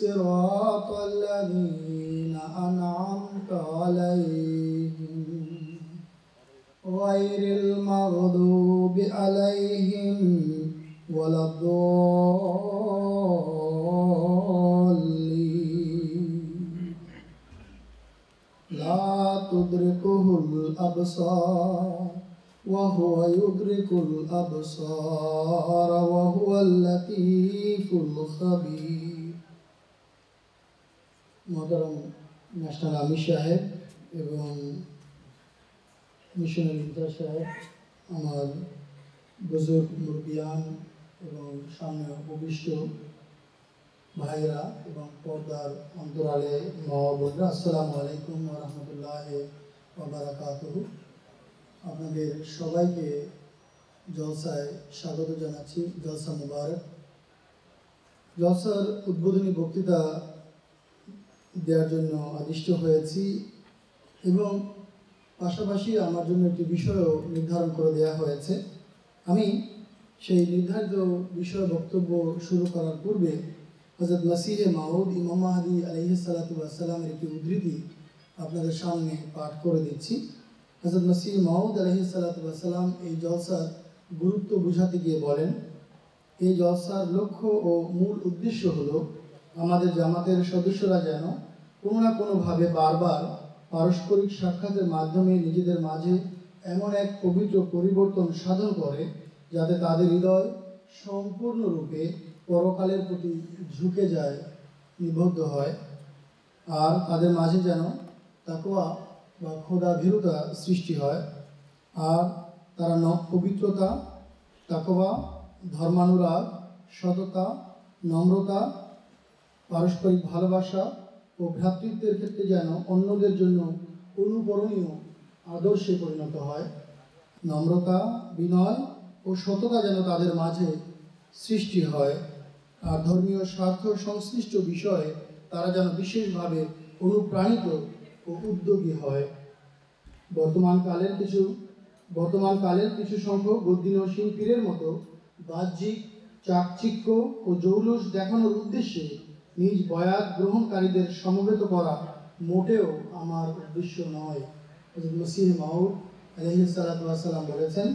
صراط الذين أنعمت عليهم غير المغضوب عليهم ولا الضالين لا تدركه الأبصار وهو يدرك الأبصار وهو اللطيف الخبير national আমির সাহেব এবং missionary পিতা সাহেব আমার বুজুর্গ মুরবিয়ান এবং সামনে অভিষ্ট ভাইরা এবং পর্দার অন্তরালে বন্ধুরা আসসালামু আলাইকুম রহমতুল্লাহ ওবরাকাত আপনাদের সবাইকে জলসায় স্বাগত জানাচ্ছি জলসা মুবারক জলসার উদ্বোধনী বক্তৃতা দেওয়ার জন্য আদিষ্ট হয়েছি এবং পাশাপাশি আমার জন্য একটি বিষয়ও নির্ধারণ করে দেওয়া হয়েছে আমি সেই নির্ধারিত বিষয় বক্তব্য শুরু করার পূর্বে হজরত নাসির মাহুদ ইমাম মাহাদি আলহিসালাতামের একটি উদ্ধৃতি আপনাদের সামনে পাঠ করে দিচ্ছি হজরত মাসিহ মাহুদ আলহিসালাতাম এই জলসার গুরুত্ব বুঝাতে গিয়ে বলেন এই জলসার লক্ষ্য ও মূল উদ্দেশ্য হলো আমাদের জামাতের সদস্যরা যেন কোনো না কোনোভাবে বারবার পারস্পরিক সাক্ষাতের মাধ্যমে নিজেদের মাঝে এমন এক পবিত্র পরিবর্তন সাধন করে যাতে তাদের হৃদয় সম্পূর্ণরূপে পরকালের প্রতি ঝুঁকে যায় নিবদ্ধ হয় আর তাদের মাঝে যেন তাকোয়া বা ক্ষোধাভীরতা সৃষ্টি হয় আর তারা ন পবিত্রতা তাকোয়া ধর্মানুরাগ সততা নম্রতা পারস্পরিক ভালোবাসা ও ভ্রাতৃত্বের ক্ষেত্রে যেন অন্যদের জন্য অনুকরণীয় আদর্শে পরিণত হয় নম্রতা বিনয় ও সততা যেন তাদের মাঝে সৃষ্টি হয় আর ধর্মীয় স্বার্থ সংশ্লিষ্ট বিষয়ে তারা যেন বিশেষভাবে অনুপ্রাণিত ও উদ্যোগী হয় বর্তমান কালের কিছু বর্তমান কালের কিছু সংখ্যক ও শিল্পীরের মতো বাহ্যিক চাকচিক্য ও জৌলুস দেখানোর উদ্দেশ্যে নিজ বয়াত গ্রহণকারীদের সমবেত করা মোটেও আমার উদ্দেশ্য নয় হজরত মসিহ মাউদ আলহিসাল্লাম বলেছেন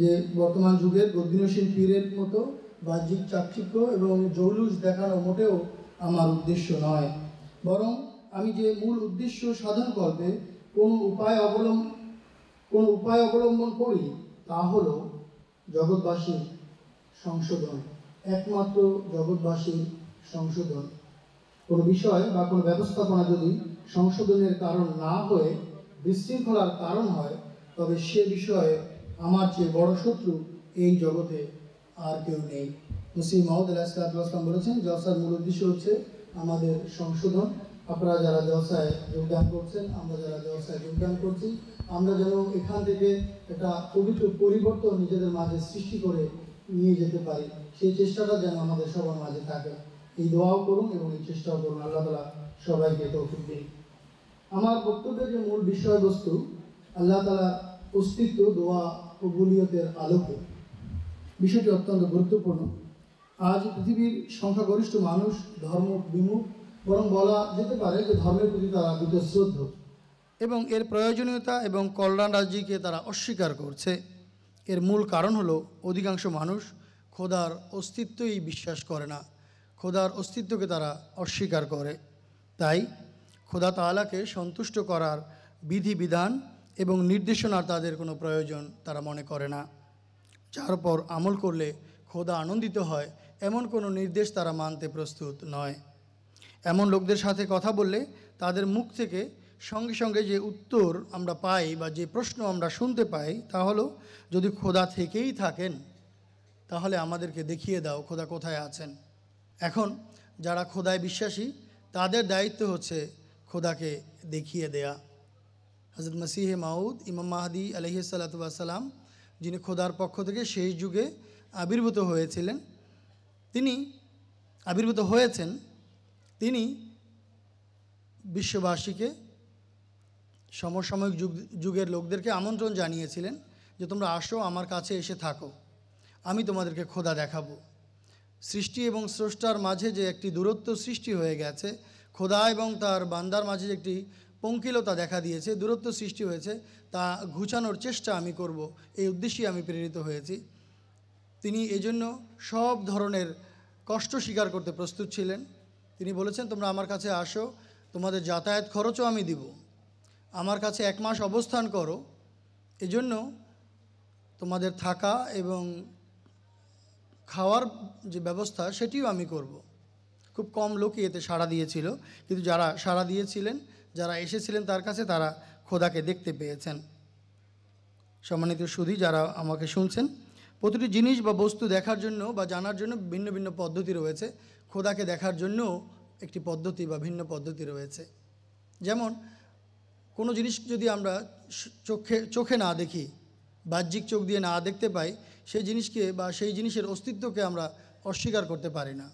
যে বর্তমান যুগের গদ্দিনসীন পীরের মতো বাহ্যিক চাকচিক্য এবং জৌলুস দেখানো মোটেও আমার উদ্দেশ্য নয় বরং আমি যে মূল উদ্দেশ্য সাধন করবে কোন উপায় অবলম্বন কোন উপায় অবলম্বন করি তা হল জগৎবাসীর সংশোধন একমাত্র জগৎবাসীর সংশোধন কোনো বিষয় বা কোনো ব্যবস্থাপনা যদি সংশোধনের কারণ না হয়ে বিশৃঙ্খলার কারণ হয় তবে সে বিষয়ে আমার চেয়ে বড় শত্রু এই জগতে আর কেউ নেই মুসি মাহমুদ আলাহিসাম বলেছেন জলসার মূল উদ্দেশ্য হচ্ছে আমাদের সংশোধন আপনারা যারা জলসায় যোগদান করছেন আমরা যারা জলসায় যোগদান করছি আমরা যেন এখান থেকে একটা পবিত্র পরিবর্তন নিজেদের মাঝে সৃষ্টি করে নিয়ে যেতে পারি সেই চেষ্টাটা যেন আমাদের সবার মাঝে থাকে এই দোয়াও করুন এবং এই চেষ্টাও করুন আল্লাহ তালা সবাইকে তৌফিক দিন আমার বক্তব্যের যে মূল বিষয়বস্তু আল্লাহ তালা অস্তিত্ব দোয়া কবুলিয়তের আলোকে বিষয়টি অত্যন্ত গুরুত্বপূর্ণ আজ পৃথিবীর সংখ্যাগরিষ্ঠ মানুষ ধর্ম বিমুখ বরং বলা যেতে পারে যে ধর্মের প্রতি তারা বিতশ্রদ্ধ এবং এর প্রয়োজনীয়তা এবং কল্যাণ রাজ্যকে তারা অস্বীকার করছে এর মূল কারণ হলো অধিকাংশ মানুষ খোদার অস্তিত্বই বিশ্বাস করে না খোদার অস্তিত্বকে তারা অস্বীকার করে তাই খোদা তালাকে সন্তুষ্ট করার বিধিবিধান এবং নির্দেশনার তাদের কোনো প্রয়োজন তারা মনে করে না যার পর আমল করলে খোদা আনন্দিত হয় এমন কোনো নির্দেশ তারা মানতে প্রস্তুত নয় এমন লোকদের সাথে কথা বললে তাদের মুখ থেকে সঙ্গে সঙ্গে যে উত্তর আমরা পাই বা যে প্রশ্ন আমরা শুনতে পাই তা হলো যদি খোদা থেকেই থাকেন তাহলে আমাদেরকে দেখিয়ে দাও খোদা কোথায় আছেন এখন যারা খোদায় বিশ্বাসী তাদের দায়িত্ব হচ্ছে খোদাকে দেখিয়ে দেয়া হজরত মাসিহে মাউদ ইমাম মাহাদি আলহি সাল্লাতাম যিনি খোদার পক্ষ থেকে শেষ যুগে আবির্ভূত হয়েছিলেন তিনি আবির্ভূত হয়েছেন তিনি বিশ্ববাসীকে সমসাময়িক যুগ যুগের লোকদেরকে আমন্ত্রণ জানিয়েছিলেন যে তোমরা আসো আমার কাছে এসে থাকো আমি তোমাদেরকে খোদা দেখাবো সৃষ্টি এবং স্রষ্টার মাঝে যে একটি দূরত্ব সৃষ্টি হয়ে গেছে খোদা এবং তার বান্দার মাঝে যে একটি পঙ্কিলতা দেখা দিয়েছে দূরত্ব সৃষ্টি হয়েছে তা ঘুচানোর চেষ্টা আমি করব এই উদ্দেশ্যে আমি প্রেরিত হয়েছি তিনি এজন্য সব ধরনের কষ্ট স্বীকার করতে প্রস্তুত ছিলেন তিনি বলেছেন তোমরা আমার কাছে আসো তোমাদের যাতায়াত খরচও আমি দিব আমার কাছে এক মাস অবস্থান করো এজন্য তোমাদের থাকা এবং খাওয়ার যে ব্যবস্থা সেটিও আমি করব। খুব কম লোকই এতে সাড়া দিয়েছিল কিন্তু যারা সাড়া দিয়েছিলেন যারা এসেছিলেন তার কাছে তারা খোদাকে দেখতে পেয়েছেন সম্মানিত সুধি যারা আমাকে শুনছেন প্রতিটি জিনিস বা বস্তু দেখার জন্য বা জানার জন্য ভিন্ন ভিন্ন পদ্ধতি রয়েছে খোদাকে দেখার জন্য একটি পদ্ধতি বা ভিন্ন পদ্ধতি রয়েছে যেমন কোনো জিনিস যদি আমরা চোখে চোখে না দেখি বাহ্যিক চোখ দিয়ে না দেখতে পাই সেই জিনিসকে বা সেই জিনিসের অস্তিত্বকে আমরা অস্বীকার করতে পারি না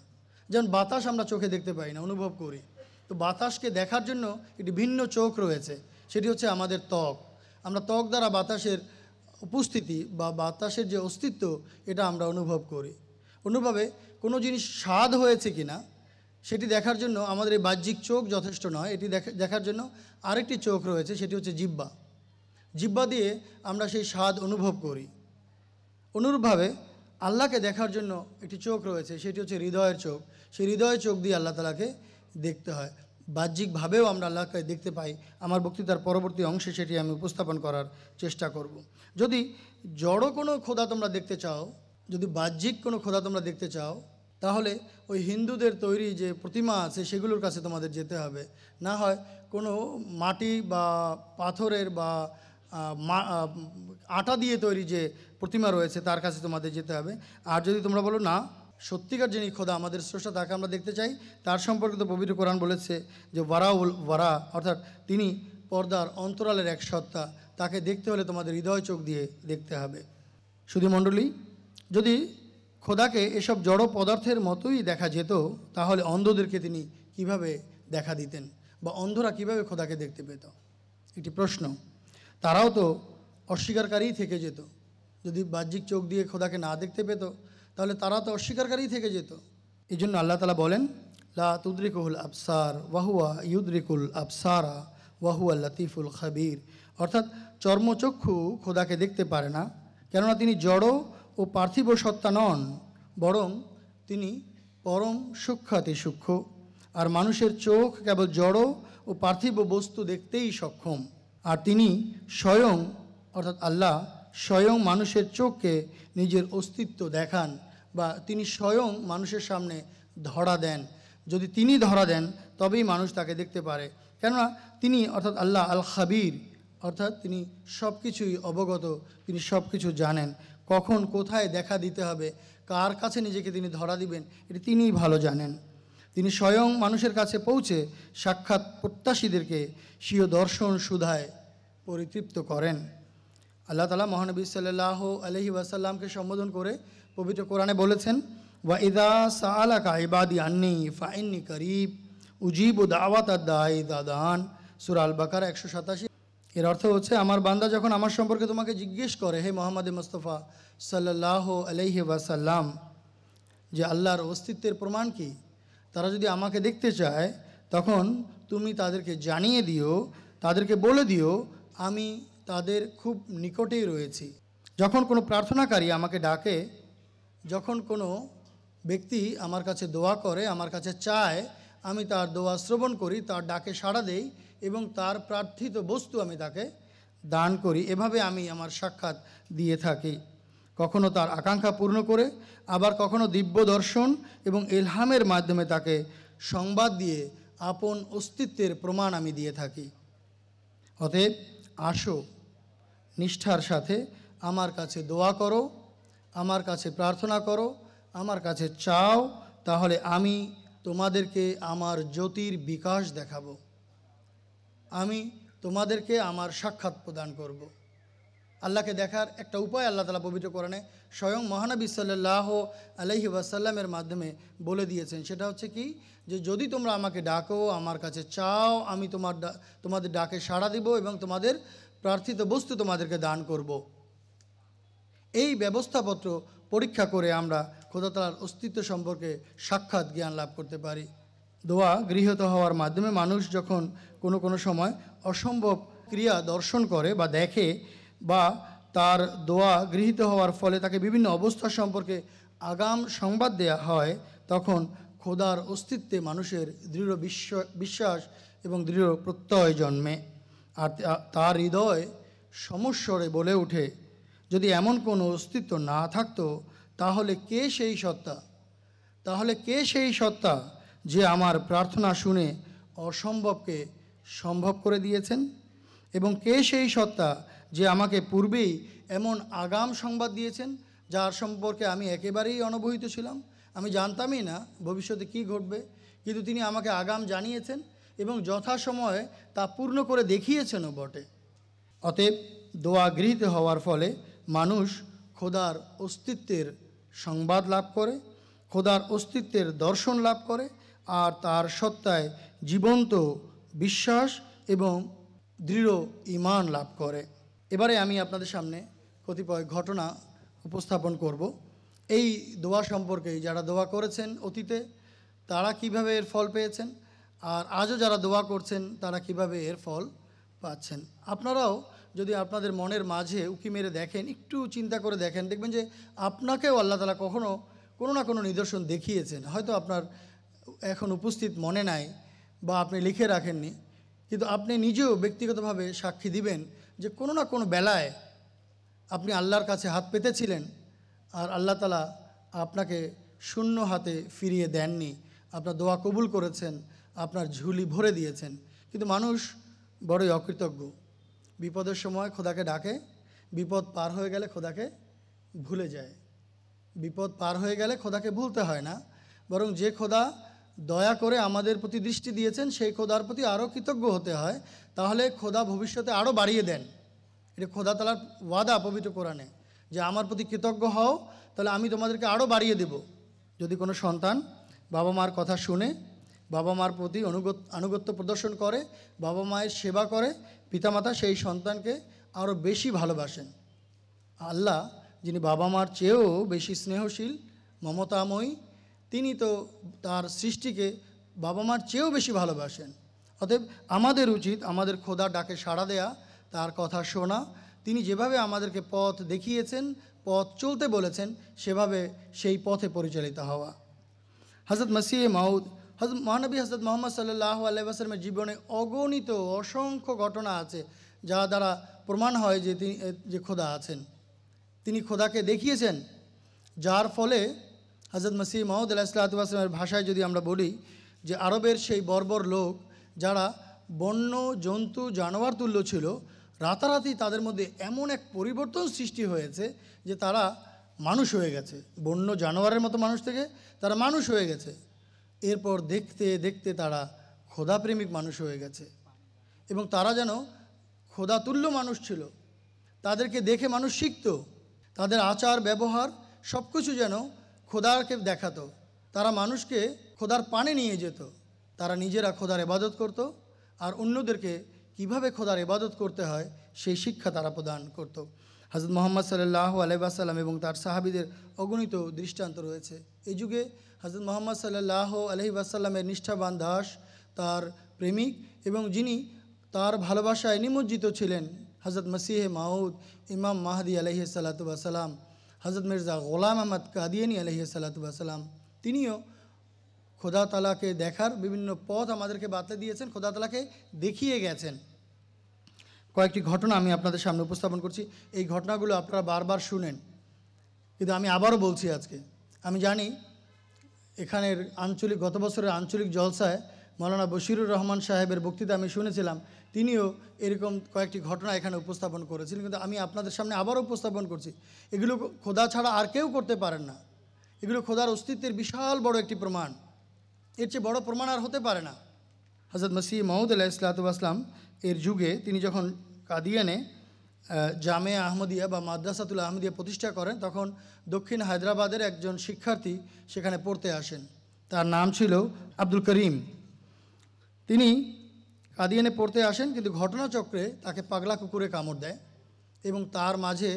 যেমন বাতাস আমরা চোখে দেখতে পাই না অনুভব করি তো বাতাসকে দেখার জন্য একটি ভিন্ন চোখ রয়েছে সেটি হচ্ছে আমাদের ত্বক আমরা ত্বক দ্বারা বাতাসের উপস্থিতি বা বাতাসের যে অস্তিত্ব এটা আমরা অনুভব করি অন্যভাবে কোনো জিনিস স্বাদ হয়েছে কি না সেটি দেখার জন্য আমাদের এই বাহ্যিক চোখ যথেষ্ট নয় এটি দেখার জন্য আরেকটি চোখ রয়েছে সেটি হচ্ছে জিব্বা জিব্বা দিয়ে আমরা সেই স্বাদ অনুভব করি অনুরূপভাবে আল্লাহকে দেখার জন্য একটি চোখ রয়েছে সেটি হচ্ছে হৃদয়ের চোখ সেই হৃদয়ের চোখ দিয়ে আল্লাহ তালাকে দেখতে হয় বাহ্যিকভাবেও আমরা আল্লাহকে দেখতে পাই আমার বক্তৃতার পরবর্তী অংশে সেটি আমি উপস্থাপন করার চেষ্টা করব। যদি জড়ো কোনো খোদা তোমরা দেখতে চাও যদি বাহ্যিক কোনো খোদা তোমরা দেখতে চাও তাহলে ওই হিন্দুদের তৈরি যে প্রতিমা আছে সেগুলোর কাছে তোমাদের যেতে হবে না হয় কোনো মাটি বা পাথরের বা আটা দিয়ে তৈরি যে প্রতিমা রয়েছে তার কাছে তোমাদের যেতে হবে আর যদি তোমরা বলো না সত্যিকার যিনি খোদা আমাদের স্রষ্টা তাকে আমরা দেখতে চাই তার সম্পর্কে তো পবিত্র কোরআন বলেছে যে ওয়ারাউল ওয়ারা অর্থাৎ তিনি পর্দার অন্তরালের এক সত্তা তাকে দেখতে হলে তোমাদের হৃদয় চোখ দিয়ে দেখতে হবে শুধু মণ্ডলী যদি খোদাকে এসব জড় পদার্থের মতোই দেখা যেত তাহলে অন্ধদেরকে তিনি কিভাবে দেখা দিতেন বা অন্ধরা কিভাবে খোদাকে দেখতে পেত একটি প্রশ্ন তারাও তো অস্বীকারকারী থেকে যেত যদি বাহ্যিক চোখ দিয়ে খোদাকে না দেখতে পেত তাহলে তারা তো অস্বীকারকারী থেকে যেত এই জন্য আল্লাহ তালা বলেন লা তুদ্রিকুল আফসার ওয়াহুয়া ইউদ্রিকুল আফসারা ওয়াহুয়া লতিফুল খাবির অর্থাৎ চর্মচক্ষু খোদাকে দেখতে পারে না কেননা তিনি জড় ও পার্থিব সত্তা নন বরং তিনি পরম সূক্ষ্মাতি সূক্ষ্ম আর মানুষের চোখ কেবল জড় ও পার্থিব বস্তু দেখতেই সক্ষম আর তিনি স্বয়ং অর্থাৎ আল্লাহ স্বয়ং মানুষের চোখকে নিজের অস্তিত্ব দেখান বা তিনি স্বয়ং মানুষের সামনে ধরা দেন যদি তিনি ধরা দেন তবেই মানুষ তাকে দেখতে পারে কেননা তিনি অর্থাৎ আল্লাহ আল খাবির অর্থাৎ তিনি সব কিছুই অবগত তিনি সব কিছু জানেন কখন কোথায় দেখা দিতে হবে কার কাছে নিজেকে তিনি ধরা দিবেন এটি তিনিই ভালো জানেন তিনি স্বয়ং মানুষের কাছে পৌঁছে সাক্ষাৎ প্রত্যাশীদেরকে স্বীয় দর্শন সুধায় পরিতৃপ্ত করেন আল্লাহ তালা মহানবী সাল্লাহ আলহি ওয়াসাল্লামকে সম্বোধন করে পবিত্র কোরআনে বলেছেন ওয়া ইদা সালাকা ইবাদি আন্নি ফাইন্নি করিব উজিব ও দাওয়াত দাদান সুর আল বাকার একশো সাতাশি এর অর্থ হচ্ছে আমার বান্দা যখন আমার সম্পর্কে তোমাকে জিজ্ঞেস করে হে মোহাম্মদ মুস্তফা সাল্লাহ আলহি ওয়াসাল্লাম যে আল্লাহর অস্তিত্বের প্রমাণ কি তারা যদি আমাকে দেখতে চায় তখন তুমি তাদেরকে জানিয়ে দিও তাদেরকে বলে দিও আমি তাদের খুব নিকটেই রয়েছি যখন কোনো প্রার্থনাকারী আমাকে ডাকে যখন কোনো ব্যক্তি আমার কাছে দোয়া করে আমার কাছে চায় আমি তার দোয়া শ্রবণ করি তার ডাকে সাড়া দেই এবং তার প্রার্থিত বস্তু আমি তাকে দান করি এভাবে আমি আমার সাক্ষাৎ দিয়ে থাকি কখনো তার আকাঙ্ক্ষা পূর্ণ করে আবার কখনো দিব্য দর্শন এবং এলহামের মাধ্যমে তাকে সংবাদ দিয়ে আপন অস্তিত্বের প্রমাণ আমি দিয়ে থাকি অতএব আসো নিষ্ঠার সাথে আমার কাছে দোয়া করো আমার কাছে প্রার্থনা করো আমার কাছে চাও তাহলে আমি তোমাদেরকে আমার জ্যোতির বিকাশ দেখাবো আমি তোমাদেরকে আমার সাক্ষাৎ প্রদান করব। আল্লাহকে দেখার একটা উপায় আল্লাহ তালা পবিত্র কোরআনে স্বয়ং মহানবী সাল্লাহ আলহি ওয়াসাল্লামের মাধ্যমে বলে দিয়েছেন সেটা হচ্ছে কি যে যদি তোমরা আমাকে ডাকো আমার কাছে চাও আমি তোমার তোমাদের ডাকে সাড়া দিব এবং তোমাদের প্রার্থিত বস্তু তোমাদেরকে দান করব। এই ব্যবস্থাপত্র পরীক্ষা করে আমরা খোদাতলার অস্তিত্ব সম্পর্কে সাক্ষাৎ জ্ঞান লাভ করতে পারি দোয়া গৃহীত হওয়ার মাধ্যমে মানুষ যখন কোনো কোনো সময় অসম্ভব ক্রিয়া দর্শন করে বা দেখে বা তার দোয়া গৃহীত হওয়ার ফলে তাকে বিভিন্ন অবস্থা সম্পর্কে আগাম সংবাদ দেয়া হয় তখন খোদার অস্তিত্বে মানুষের দৃঢ় বিশ্ব বিশ্বাস এবং দৃঢ় প্রত্যয় জন্মে আর তার হৃদয় সমস্বরে বলে ওঠে যদি এমন কোনো অস্তিত্ব না থাকতো তাহলে কে সেই সত্তা তাহলে কে সেই সত্তা যে আমার প্রার্থনা শুনে অসম্ভবকে সম্ভব করে দিয়েছেন এবং কে সেই সত্তা যে আমাকে পূর্বেই এমন আগাম সংবাদ দিয়েছেন যার সম্পর্কে আমি একেবারেই অনবহিত ছিলাম আমি জানতামই না ভবিষ্যতে কি ঘটবে কিন্তু তিনি আমাকে আগাম জানিয়েছেন এবং যথাসময়ে তা পূর্ণ করে দেখিয়েছেনও বটে অতএব দোয়া গৃহীত হওয়ার ফলে মানুষ খোদার অস্তিত্বের সংবাদ লাভ করে খোদার অস্তিত্বের দর্শন লাভ করে আর তার সত্তায় জীবন্ত বিশ্বাস এবং দৃঢ় ইমান লাভ করে এবারে আমি আপনাদের সামনে কতিপয় ঘটনা উপস্থাপন করব এই দোয়া সম্পর্কে যারা দোয়া করেছেন অতীতে তারা কিভাবে এর ফল পেয়েছেন আর আজও যারা দোয়া করছেন তারা কিভাবে এর ফল পাচ্ছেন আপনারাও যদি আপনাদের মনের মাঝে উকি মেরে দেখেন একটু চিন্তা করে দেখেন দেখবেন যে আপনাকেও আল্লাহ তালা কখনও কোনো না কোনো নিদর্শন দেখিয়েছেন হয়তো আপনার এখন উপস্থিত মনে নাই বা আপনি লিখে রাখেননি কিন্তু আপনি নিজেও ব্যক্তিগতভাবে সাক্ষী দিবেন যে কোনো না কোনো বেলায় আপনি আল্লাহর কাছে হাত পেতেছিলেন আর আল্লাহ তালা আপনাকে শূন্য হাতে ফিরিয়ে দেননি আপনার দোয়া কবুল করেছেন আপনার ঝুলি ভরে দিয়েছেন কিন্তু মানুষ বড়ই অকৃতজ্ঞ বিপদের সময় খোদাকে ডাকে বিপদ পার হয়ে গেলে খোদাকে ভুলে যায় বিপদ পার হয়ে গেলে খোদাকে ভুলতে হয় না বরং যে খোদা দয়া করে আমাদের প্রতি দৃষ্টি দিয়েছেন সেই খোদার প্রতি আরও কৃতজ্ঞ হতে হয় তাহলে খোদা ভবিষ্যতে আরও বাড়িয়ে দেন এটা খোদা তালার ওয়াদা পবিত্র কোরআনে যে আমার প্রতি কৃতজ্ঞ হও তাহলে আমি তোমাদেরকে আরও বাড়িয়ে দেব যদি কোনো সন্তান বাবা মার কথা শুনে বাবা মার প্রতি অনুগত আনুগত্য প্রদর্শন করে বাবা মায়ের সেবা করে পিতামাতা সেই সন্তানকে আরও বেশি ভালোবাসেন আল্লাহ যিনি বাবা মার চেয়েও বেশি স্নেহশীল মমতাময়ী তিনি তো তার সৃষ্টিকে বাবা মার চেয়েও বেশি ভালোবাসেন অতএব আমাদের উচিত আমাদের খোদা ডাকে সাড়া দেয়া তার কথা শোনা তিনি যেভাবে আমাদেরকে পথ দেখিয়েছেন পথ চলতে বলেছেন সেভাবে সেই পথে পরিচালিত হওয়া হজরত মসিয়ে মাউদ হজরত মহানবী হজরত মোহাম্মদ সাল্লাহ আল্লাহামের জীবনে অগণিত অসংখ্য ঘটনা আছে যা দ্বারা প্রমাণ হয় যে তিনি যে খোদা আছেন তিনি খোদাকে দেখিয়েছেন যার ফলে হজরত মসিহ মহম্মদ আল্লাহ সাল্লাহামের ভাষায় যদি আমরা বলি যে আরবের সেই বর্বর লোক যারা বন্য জন্তু জানোয়ার তুল্য ছিল রাতারাতি তাদের মধ্যে এমন এক পরিবর্তন সৃষ্টি হয়েছে যে তারা মানুষ হয়ে গেছে বন্য জানোয়ারের মতো মানুষ থেকে তারা মানুষ হয়ে গেছে এরপর দেখতে দেখতে তারা খোদাপ্রেমিক মানুষ হয়ে গেছে এবং তারা যেন খোদাতুল্য মানুষ ছিল তাদেরকে দেখে মানুষ শিখত তাদের আচার ব্যবহার সব কিছু যেন খোদাকে দেখাতো তারা মানুষকে খোদার পানে নিয়ে যেত তারা নিজেরা খোদার এবাদত করত আর অন্যদেরকে কিভাবে খোদার এবাদত করতে হয় সেই শিক্ষা তারা প্রদান করত হজরত মোহাম্মদ সাল্লাহ আলাইবাসাল্লাম এবং তার সাহাবিদের অগণিত দৃষ্টান্ত রয়েছে এই যুগে হাজরত মোহাম্মদ সাল্লাহ আলহি ওয়াসাল্লামের নিষ্ঠাবান দাস তার প্রেমিক এবং যিনি তার ভালোবাসায় নিমজ্জিত ছিলেন হজরত মসিহে মাউদ ইমাম মাহাদি আলহি সালাতুবাসালাম হজরত মির্জা গোলাম আহমদ কাদিয়ানী আলহি সালাতুবাসালাম তিনিও খোদা তালাকে দেখার বিভিন্ন পথ আমাদেরকে বাতলে দিয়েছেন খোদা তালাকে দেখিয়ে গেছেন কয়েকটি ঘটনা আমি আপনাদের সামনে উপস্থাপন করছি এই ঘটনাগুলো আপনারা বারবার শুনেন কিন্তু আমি আবারও বলছি আজকে আমি জানি এখানের আঞ্চলিক গত বছরের আঞ্চলিক জলসায় মৌলানা বশিরুর রহমান সাহেবের বক্তৃতা আমি শুনেছিলাম তিনিও এরকম কয়েকটি ঘটনা এখানে উপস্থাপন করেছিলেন কিন্তু আমি আপনাদের সামনে আবারও উপস্থাপন করছি এগুলো খোদা ছাড়া আর কেউ করতে পারেন না এগুলো খোদার অস্তিত্বের বিশাল বড় একটি প্রমাণ এর চেয়ে বড় প্রমাণ আর হতে পারে না হজরত মসিহ মাহমুদ আল্লাহ আসলাম এর যুগে তিনি যখন কাদিয়ানে জামে আহমদিয়া বা মাদ্রাসাতুল আহমদিয়া প্রতিষ্ঠা করেন তখন দক্ষিণ হায়দ্রাবাদের একজন শিক্ষার্থী সেখানে পড়তে আসেন তার নাম ছিল আব্দুল করিম তিনি কাদিয়ানে পড়তে আসেন কিন্তু ঘটনাচক্রে তাকে পাগলা কুকুরে কামড় দেয় এবং তার মাঝে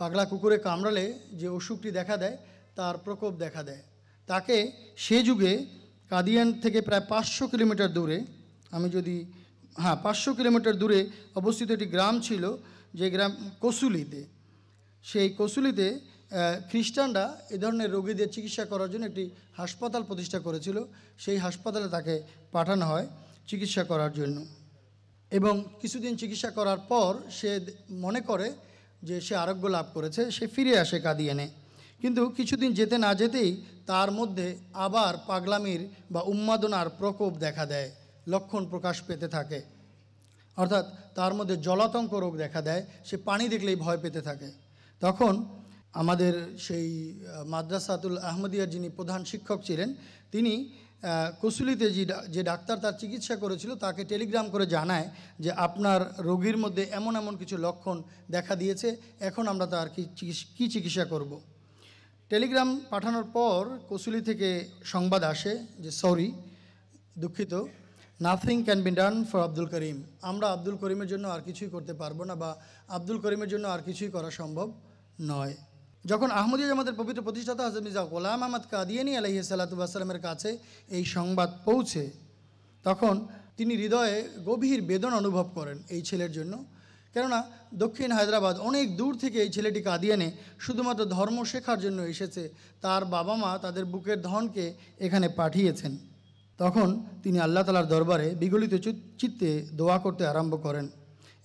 পাগলা কুকুরে কামড়ালে যে অসুখটি দেখা দেয় তার প্রকোপ দেখা দেয় তাকে সে যুগে কাদিয়ান থেকে প্রায় পাঁচশো কিলোমিটার দূরে আমি যদি হ্যাঁ পাঁচশো কিলোমিটার দূরে অবস্থিত একটি গ্রাম ছিল যে গ্রাম কসুলিতে সেই কসুলিতে খ্রিস্টানরা এ ধরনের রোগীদের চিকিৎসা করার জন্য একটি হাসপাতাল প্রতিষ্ঠা করেছিল সেই হাসপাতালে তাকে পাঠানো হয় চিকিৎসা করার জন্য এবং কিছুদিন চিকিৎসা করার পর সে মনে করে যে সে আরোগ্য লাভ করেছে সে ফিরে আসে কাদিয়ানে কিন্তু কিছুদিন যেতে না যেতেই তার মধ্যে আবার পাগলামির বা উন্মাদনার প্রকোপ দেখা দেয় লক্ষণ প্রকাশ পেতে থাকে অর্থাৎ তার মধ্যে জলাতঙ্ক রোগ দেখা দেয় সে পানি দেখলেই ভয় পেতে থাকে তখন আমাদের সেই মাদ্রাসাতুল আহমদিয়ার যিনি প্রধান শিক্ষক ছিলেন তিনি কসুলিতে যে ডাক্তার তার চিকিৎসা করেছিল তাকে টেলিগ্রাম করে জানায় যে আপনার রোগীর মধ্যে এমন এমন কিছু লক্ষণ দেখা দিয়েছে এখন আমরা তার কী চিকিৎসা করব। টেলিগ্রাম পাঠানোর পর কসুলি থেকে সংবাদ আসে যে সরি দুঃখিত nothing can be done for Abdul Karim আমরা আব্দুল করিমের জন্য আর কিছুই করতে পারবো না বা আব্দুল করিমের জন্য আর কিছুই করা সম্ভব নয় যখন আহমদীয় জামাতের পবিত্র প্রতিষ্ঠাতা হাজর মির্জা গোলাম আহমদ কাদিয়ানি আলাহি সাল্লাতুবাসালামের কাছে এই সংবাদ পৌঁছে তখন তিনি হৃদয়ে গভীর বেদনা অনুভব করেন এই ছেলের জন্য কেননা দক্ষিণ হায়দ্রাবাদ অনেক দূর থেকে এই ছেলেটি কাদিয়ানে শুধুমাত্র ধর্ম শেখার জন্য এসেছে তার বাবা মা তাদের বুকের ধনকে এখানে পাঠিয়েছেন তখন তিনি আল্লাহ তালার দরবারে বিগলিত চিত্তে দোয়া করতে আরম্ভ করেন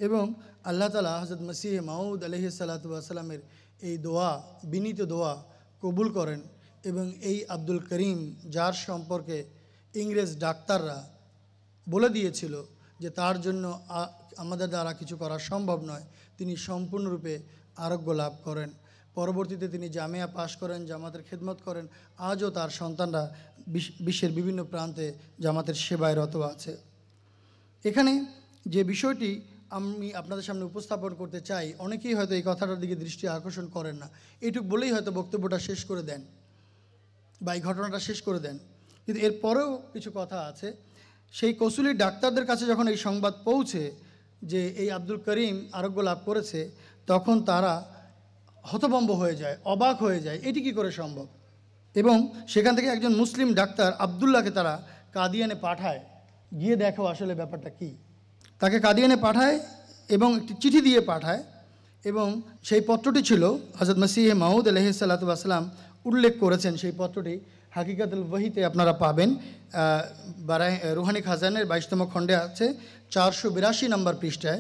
এবং আল্লাহ তালা হজরত মসিহ মাউদ আলহি সাল্লাতামের এই দোয়া বিনীত দোয়া কবুল করেন এবং এই আব্দুল করিম যার সম্পর্কে ইংরেজ ডাক্তাররা বলে দিয়েছিল যে তার জন্য আমাদের দ্বারা কিছু করা সম্ভব নয় তিনি সম্পূর্ণরূপে আরোগ্য লাভ করেন পরবর্তীতে তিনি জামিয়া পাশ করেন জামাতের খেদমত করেন আজও তার সন্তানরা বিশ্বের বিভিন্ন প্রান্তে জামাতের সেবায় রত আছে এখানে যে বিষয়টি আমি আপনাদের সামনে উপস্থাপন করতে চাই অনেকেই হয়তো এই কথাটার দিকে দৃষ্টি আকর্ষণ করেন না এটুক বলেই হয়তো বক্তব্যটা শেষ করে দেন বা এই ঘটনাটা শেষ করে দেন কিন্তু এরপরেও কিছু কথা আছে সেই কৌসুলি ডাক্তারদের কাছে যখন এই সংবাদ পৌঁছে যে এই আব্দুল করিম আরোগ্য লাভ করেছে তখন তারা হতভম্ব হয়ে যায় অবাক হয়ে যায় এটি কি করে সম্ভব এবং সেখান থেকে একজন মুসলিম ডাক্তার আবদুল্লাহকে তারা কাদিয়ানে পাঠায় গিয়ে দেখো আসলে ব্যাপারটা কি তাকে কাদিয়ানে পাঠায় এবং একটি চিঠি দিয়ে পাঠায় এবং সেই পত্রটি ছিল হজরত মসিহে মাহুদ আলহিসাল্লাতাম উল্লেখ করেছেন সেই পত্রটি হাকিকাতুল বহিতে আপনারা পাবেন বারাই রুহানি খাজানের বাইশতম খণ্ডে আছে চারশো বিরাশি নম্বর পৃষ্ঠায়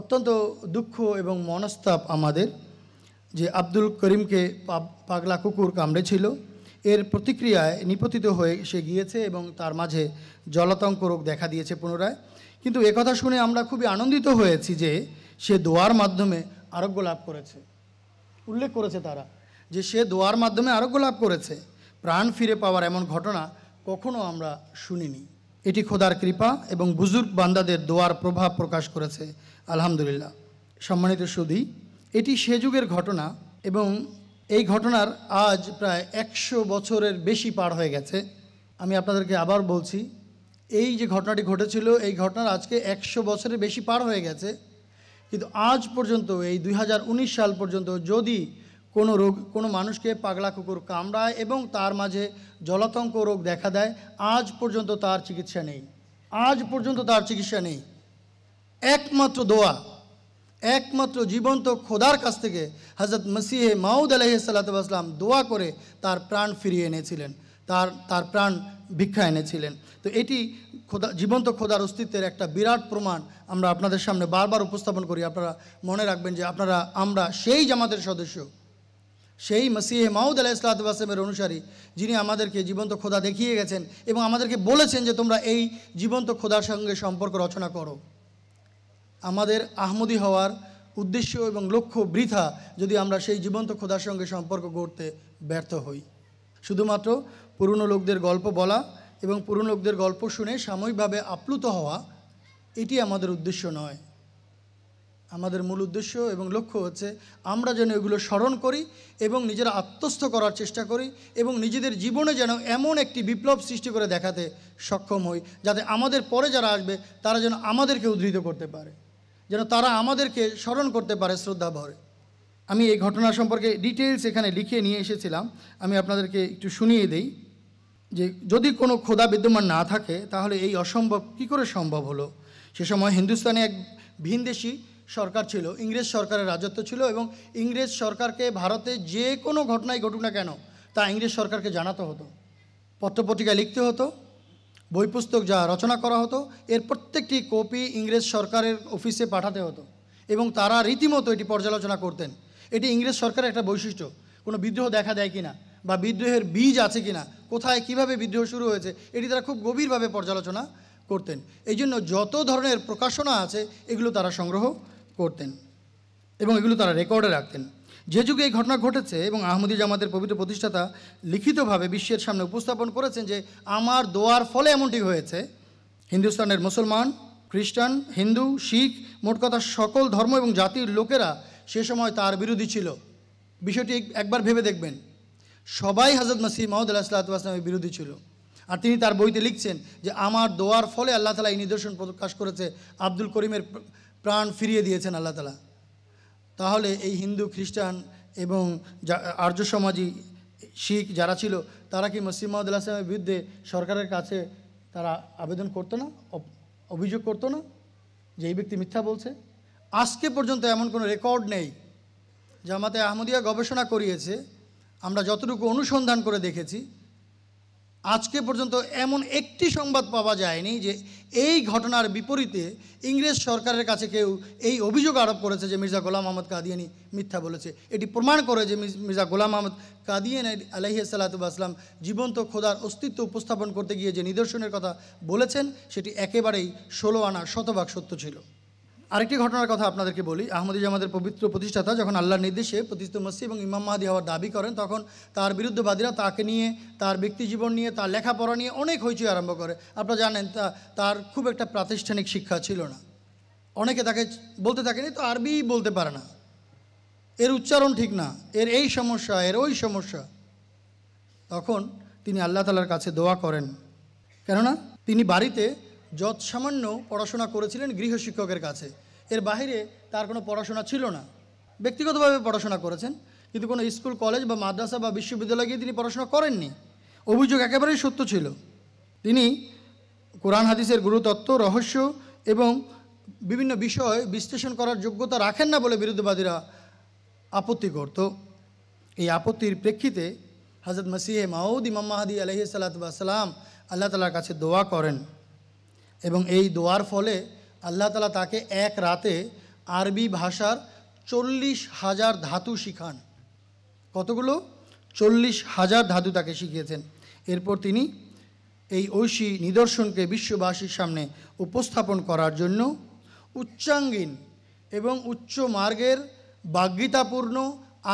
অত্যন্ত দুঃখ এবং মনস্তাপ আমাদের যে আব্দুল করিমকে পাগলা কুকুর কামড়েছিল এর প্রতিক্রিয়ায় নিপতিত হয়ে সে গিয়েছে এবং তার মাঝে জলাতঙ্ক রোগ দেখা দিয়েছে পুনরায় কিন্তু একথা শুনে আমরা খুবই আনন্দিত হয়েছি যে সে দোয়ার মাধ্যমে আরোগ্য লাভ করেছে উল্লেখ করেছে তারা যে সে দোয়ার মাধ্যমে আরোগ্য লাভ করেছে প্রাণ ফিরে পাওয়ার এমন ঘটনা কখনো আমরা শুনিনি এটি খোদার কৃপা এবং বুজুর্গ বান্দাদের দোয়ার প্রভাব প্রকাশ করেছে আলহামদুলিল্লাহ সম্মানিত সুদী এটি সে যুগের ঘটনা এবং এই ঘটনার আজ প্রায় একশো বছরের বেশি পার হয়ে গেছে আমি আপনাদেরকে আবার বলছি এই যে ঘটনাটি ঘটেছিল এই ঘটনার আজকে একশো বছরের বেশি পার হয়ে গেছে কিন্তু আজ পর্যন্ত এই দুই সাল পর্যন্ত যদি কোনো রোগ কোনো মানুষকে পাগলা কুকুর কামড়ায় এবং তার মাঝে জলাতঙ্ক রোগ দেখা দেয় আজ পর্যন্ত তার চিকিৎসা নেই আজ পর্যন্ত তার চিকিৎসা নেই একমাত্র দোয়া একমাত্র জীবন্ত খোদার কাছ থেকে হজরত মসিহে মাউদ আলহিসাল্লাতাম দোয়া করে তার প্রাণ ফিরিয়ে এনেছিলেন তার তার প্রাণ ভিক্ষা এনেছিলেন তো এটি খোদা জীবন্ত খোদার অস্তিত্বের একটা বিরাট প্রমাণ আমরা আপনাদের সামনে বারবার উপস্থাপন করি আপনারা মনে রাখবেন যে আপনারা আমরা সেই জামাতের সদস্য সেই মসিহে মাউদ আলাহ ইসলাতামের অনুসারী যিনি আমাদেরকে জীবন্ত খোদা দেখিয়ে গেছেন এবং আমাদেরকে বলেছেন যে তোমরা এই জীবন্ত খোদার সঙ্গে সম্পর্ক রচনা করো আমাদের আহমদি হওয়ার উদ্দেশ্য এবং লক্ষ্য বৃথা যদি আমরা সেই জীবন্ত খোদার সঙ্গে সম্পর্ক গড়তে ব্যর্থ হই শুধুমাত্র পুরনো লোকদের গল্প বলা এবং পুরনো লোকদের গল্প শুনে সাময়িকভাবে আপ্লুত হওয়া এটি আমাদের উদ্দেশ্য নয় আমাদের মূল উদ্দেশ্য এবং লক্ষ্য হচ্ছে আমরা যেন এগুলো স্মরণ করি এবং নিজেরা আত্মস্থ করার চেষ্টা করি এবং নিজেদের জীবনে যেন এমন একটি বিপ্লব সৃষ্টি করে দেখাতে সক্ষম হই যাতে আমাদের পরে যারা আসবে তারা যেন আমাদেরকে উদ্ধৃত করতে পারে যেন তারা আমাদেরকে স্মরণ করতে পারে শ্রদ্ধা ভরে আমি এই ঘটনা সম্পর্কে ডিটেলস এখানে লিখে নিয়ে এসেছিলাম আমি আপনাদেরকে একটু শুনিয়ে দেই যে যদি কোনো খোদা বিদ্যমান না থাকে তাহলে এই অসম্ভব কি করে সম্ভব হলো সে সময় হিন্দুস্তানে এক ভিনদেশি সরকার ছিল ইংরেজ সরকারের রাজত্ব ছিল এবং ইংরেজ সরকারকে ভারতে যে কোনো ঘটনাই ঘটুক না কেন তা ইংরেজ সরকারকে জানাতে হতো পত্রপত্রিকায় লিখতে হতো বই পুস্তক যা রচনা করা হতো এর প্রত্যেকটি কপি ইংরেজ সরকারের অফিসে পাঠাতে হতো এবং তারা রীতিমতো এটি পর্যালোচনা করতেন এটি ইংরেজ সরকারের একটা বৈশিষ্ট্য কোনো বিদ্রোহ দেখা দেয় কিনা বা বিদ্রোহের বীজ আছে কিনা কোথায় কিভাবে বিদ্রোহ শুরু হয়েছে এটি তারা খুব গভীরভাবে পর্যালোচনা করতেন এই জন্য যত ধরনের প্রকাশনা আছে এগুলো তারা সংগ্রহ করতেন এবং এগুলো তারা রেকর্ডে রাখতেন যে যুগে এই ঘটনা ঘটেছে এবং আহমদি জামাতের পবিত্র প্রতিষ্ঠাতা লিখিতভাবে বিশ্বের সামনে উপস্থাপন করেছেন যে আমার দোয়ার ফলে এমনটি হয়েছে হিন্দুস্তানের মুসলমান খ্রিস্টান হিন্দু শিখ মোট কথা সকল ধর্ম এবং জাতির লোকেরা সে সময় তার বিরোধী ছিল বিষয়টি একবার ভেবে দেখবেন সবাই হাজরত মাসি মাহমুদ আল্লাহ আসলামের বিরোধী ছিল আর তিনি তার বইতে লিখছেন যে আমার দোয়ার ফলে আল্লাহ তালা এই নিদর্শন প্রকাশ করেছে আব্দুল করিমের প্রাণ ফিরিয়ে দিয়েছেন আল্লাহ তালা তাহলে এই হিন্দু খ্রিস্টান এবং আর্য সমাজি শিখ যারা ছিল তারা কি মসিম মাহমুদ বিরুদ্ধে সরকারের কাছে তারা আবেদন করতো না অভিযোগ করতো না যে এই ব্যক্তি মিথ্যা বলছে আজকে পর্যন্ত এমন কোনো রেকর্ড নেই জামাতে আহমদিয়া গবেষণা করিয়েছে আমরা যতটুকু অনুসন্ধান করে দেখেছি আজকে পর্যন্ত এমন একটি সংবাদ পাওয়া যায়নি যে এই ঘটনার বিপরীতে ইংরেজ সরকারের কাছে কেউ এই অভিযোগ আরোপ করেছে যে মির্জা গোলাম মোহাম্মদ কাদিয়ানি মিথ্যা বলেছে এটি প্রমাণ করে যে মির্জা গোলাম মোহাম্মদ কাদিয়ানি আলাহি সাল্লাতুবাসলাম জীবন্ত খোদার অস্তিত্ব উপস্থাপন করতে গিয়ে যে নিদর্শনের কথা বলেছেন সেটি একেবারেই ষোলো আনা শতভাগ সত্য ছিল আরেকটি ঘটনার কথা আপনাদেরকে বলি আহমদী জামাতের পবিত্র প্রতিষ্ঠাতা যখন আল্লাহর নির্দেশে প্রতিষ্ঠিত মসি এবং ইমাম মাহাদি হওয়ার দাবি করেন তখন তার বিরুদ্ধবাদীরা তাকে নিয়ে তার ব্যক্তি জীবন নিয়ে তার লেখাপড়া নিয়ে অনেক হইচই আরম্ভ করে আপনারা জানেন তা তার খুব একটা প্রাতিষ্ঠানিক শিক্ষা ছিল না অনেকে তাকে বলতে থাকেনি তো আরবি বলতে পারে না এর উচ্চারণ ঠিক না এর এই সমস্যা এর ওই সমস্যা তখন তিনি আল্লাহ তালার কাছে দোয়া করেন কেননা তিনি বাড়িতে যত সামান্য পড়াশোনা করেছিলেন গৃহশিক্ষকের কাছে এর বাহিরে তার কোনো পড়াশোনা ছিল না ব্যক্তিগতভাবে পড়াশোনা করেছেন কিন্তু কোনো স্কুল কলেজ বা মাদ্রাসা বা বিশ্ববিদ্যালয়ে গিয়ে তিনি পড়াশোনা করেননি অভিযোগ একেবারেই সত্য ছিল তিনি কোরআন হাদিসের গুরুতত্ত্ব রহস্য এবং বিভিন্ন বিষয় বিশ্লেষণ করার যোগ্যতা রাখেন না বলে বিরুদ্ধবাদীরা আপত্তি করত এই আপত্তির প্রেক্ষিতে হজরত মসিহে মাউদ ইমাম মাহাদি আলহি সাল্লা সাল্লাম আল্লাহ তালার কাছে দোয়া করেন এবং এই দোয়ার ফলে আল্লাহ তালা তাকে এক রাতে আরবি ভাষার চল্লিশ হাজার ধাতু শিখান কতগুলো চল্লিশ হাজার ধাতু তাকে শিখিয়েছেন এরপর তিনি এই ঐশী নিদর্শনকে বিশ্ববাসীর সামনে উপস্থাপন করার জন্য উচ্চাঙ্গীন এবং উচ্চ মার্গের বাগ্যিতাপূর্ণ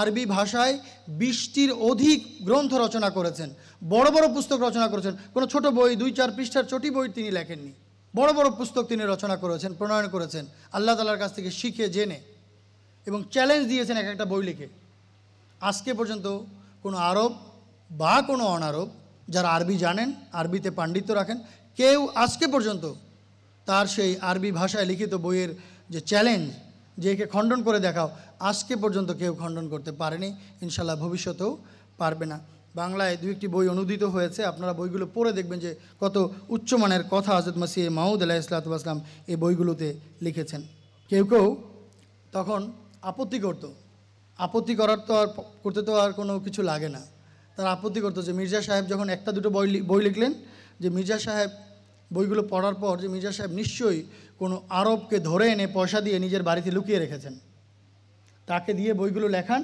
আরবি ভাষায় বিশটির অধিক গ্রন্থ রচনা করেছেন বড় বড় পুস্তক রচনা করেছেন কোনো ছোট বই দুই চার পৃষ্ঠার ছোটি বই তিনি লেখেননি বড় বড় পুস্তক তিনি রচনা করেছেন প্রণয়ন করেছেন আল্লাহ তালার কাছ থেকে শিখে জেনে এবং চ্যালেঞ্জ দিয়েছেন এক একটা বই লিখে আজকে পর্যন্ত কোনো আরব বা কোনো অনারব যারা আরবি জানেন আরবিতে পাণ্ডিত্য রাখেন কেউ আজকে পর্যন্ত তার সেই আরবি ভাষায় লিখিত বইয়ের যে চ্যালেঞ্জ যে একে খণ্ডন করে দেখাও আজকে পর্যন্ত কেউ খণ্ডন করতে পারেনি ইনশাল্লাহ ভবিষ্যতেও পারবে না বাংলায় দু একটি বই অনুদিত হয়েছে আপনারা বইগুলো পড়ে দেখবেন যে কত উচ্চমানের কথা হজরত মাসি মাহমুদ আল্লাহ ইসলাতাম এই বইগুলোতে লিখেছেন কেউ কেউ তখন আপত্তি করত আপত্তি করার তো আর করতে তো আর কোনো কিছু লাগে না তারা আপত্তি করতো যে মির্জা সাহেব যখন একটা দুটো বই বই লিখলেন যে মির্জা সাহেব বইগুলো পড়ার পর যে মির্জা সাহেব নিশ্চয়ই কোনো আরবকে ধরে এনে পয়সা দিয়ে নিজের বাড়িতে লুকিয়ে রেখেছেন তাকে দিয়ে বইগুলো লেখান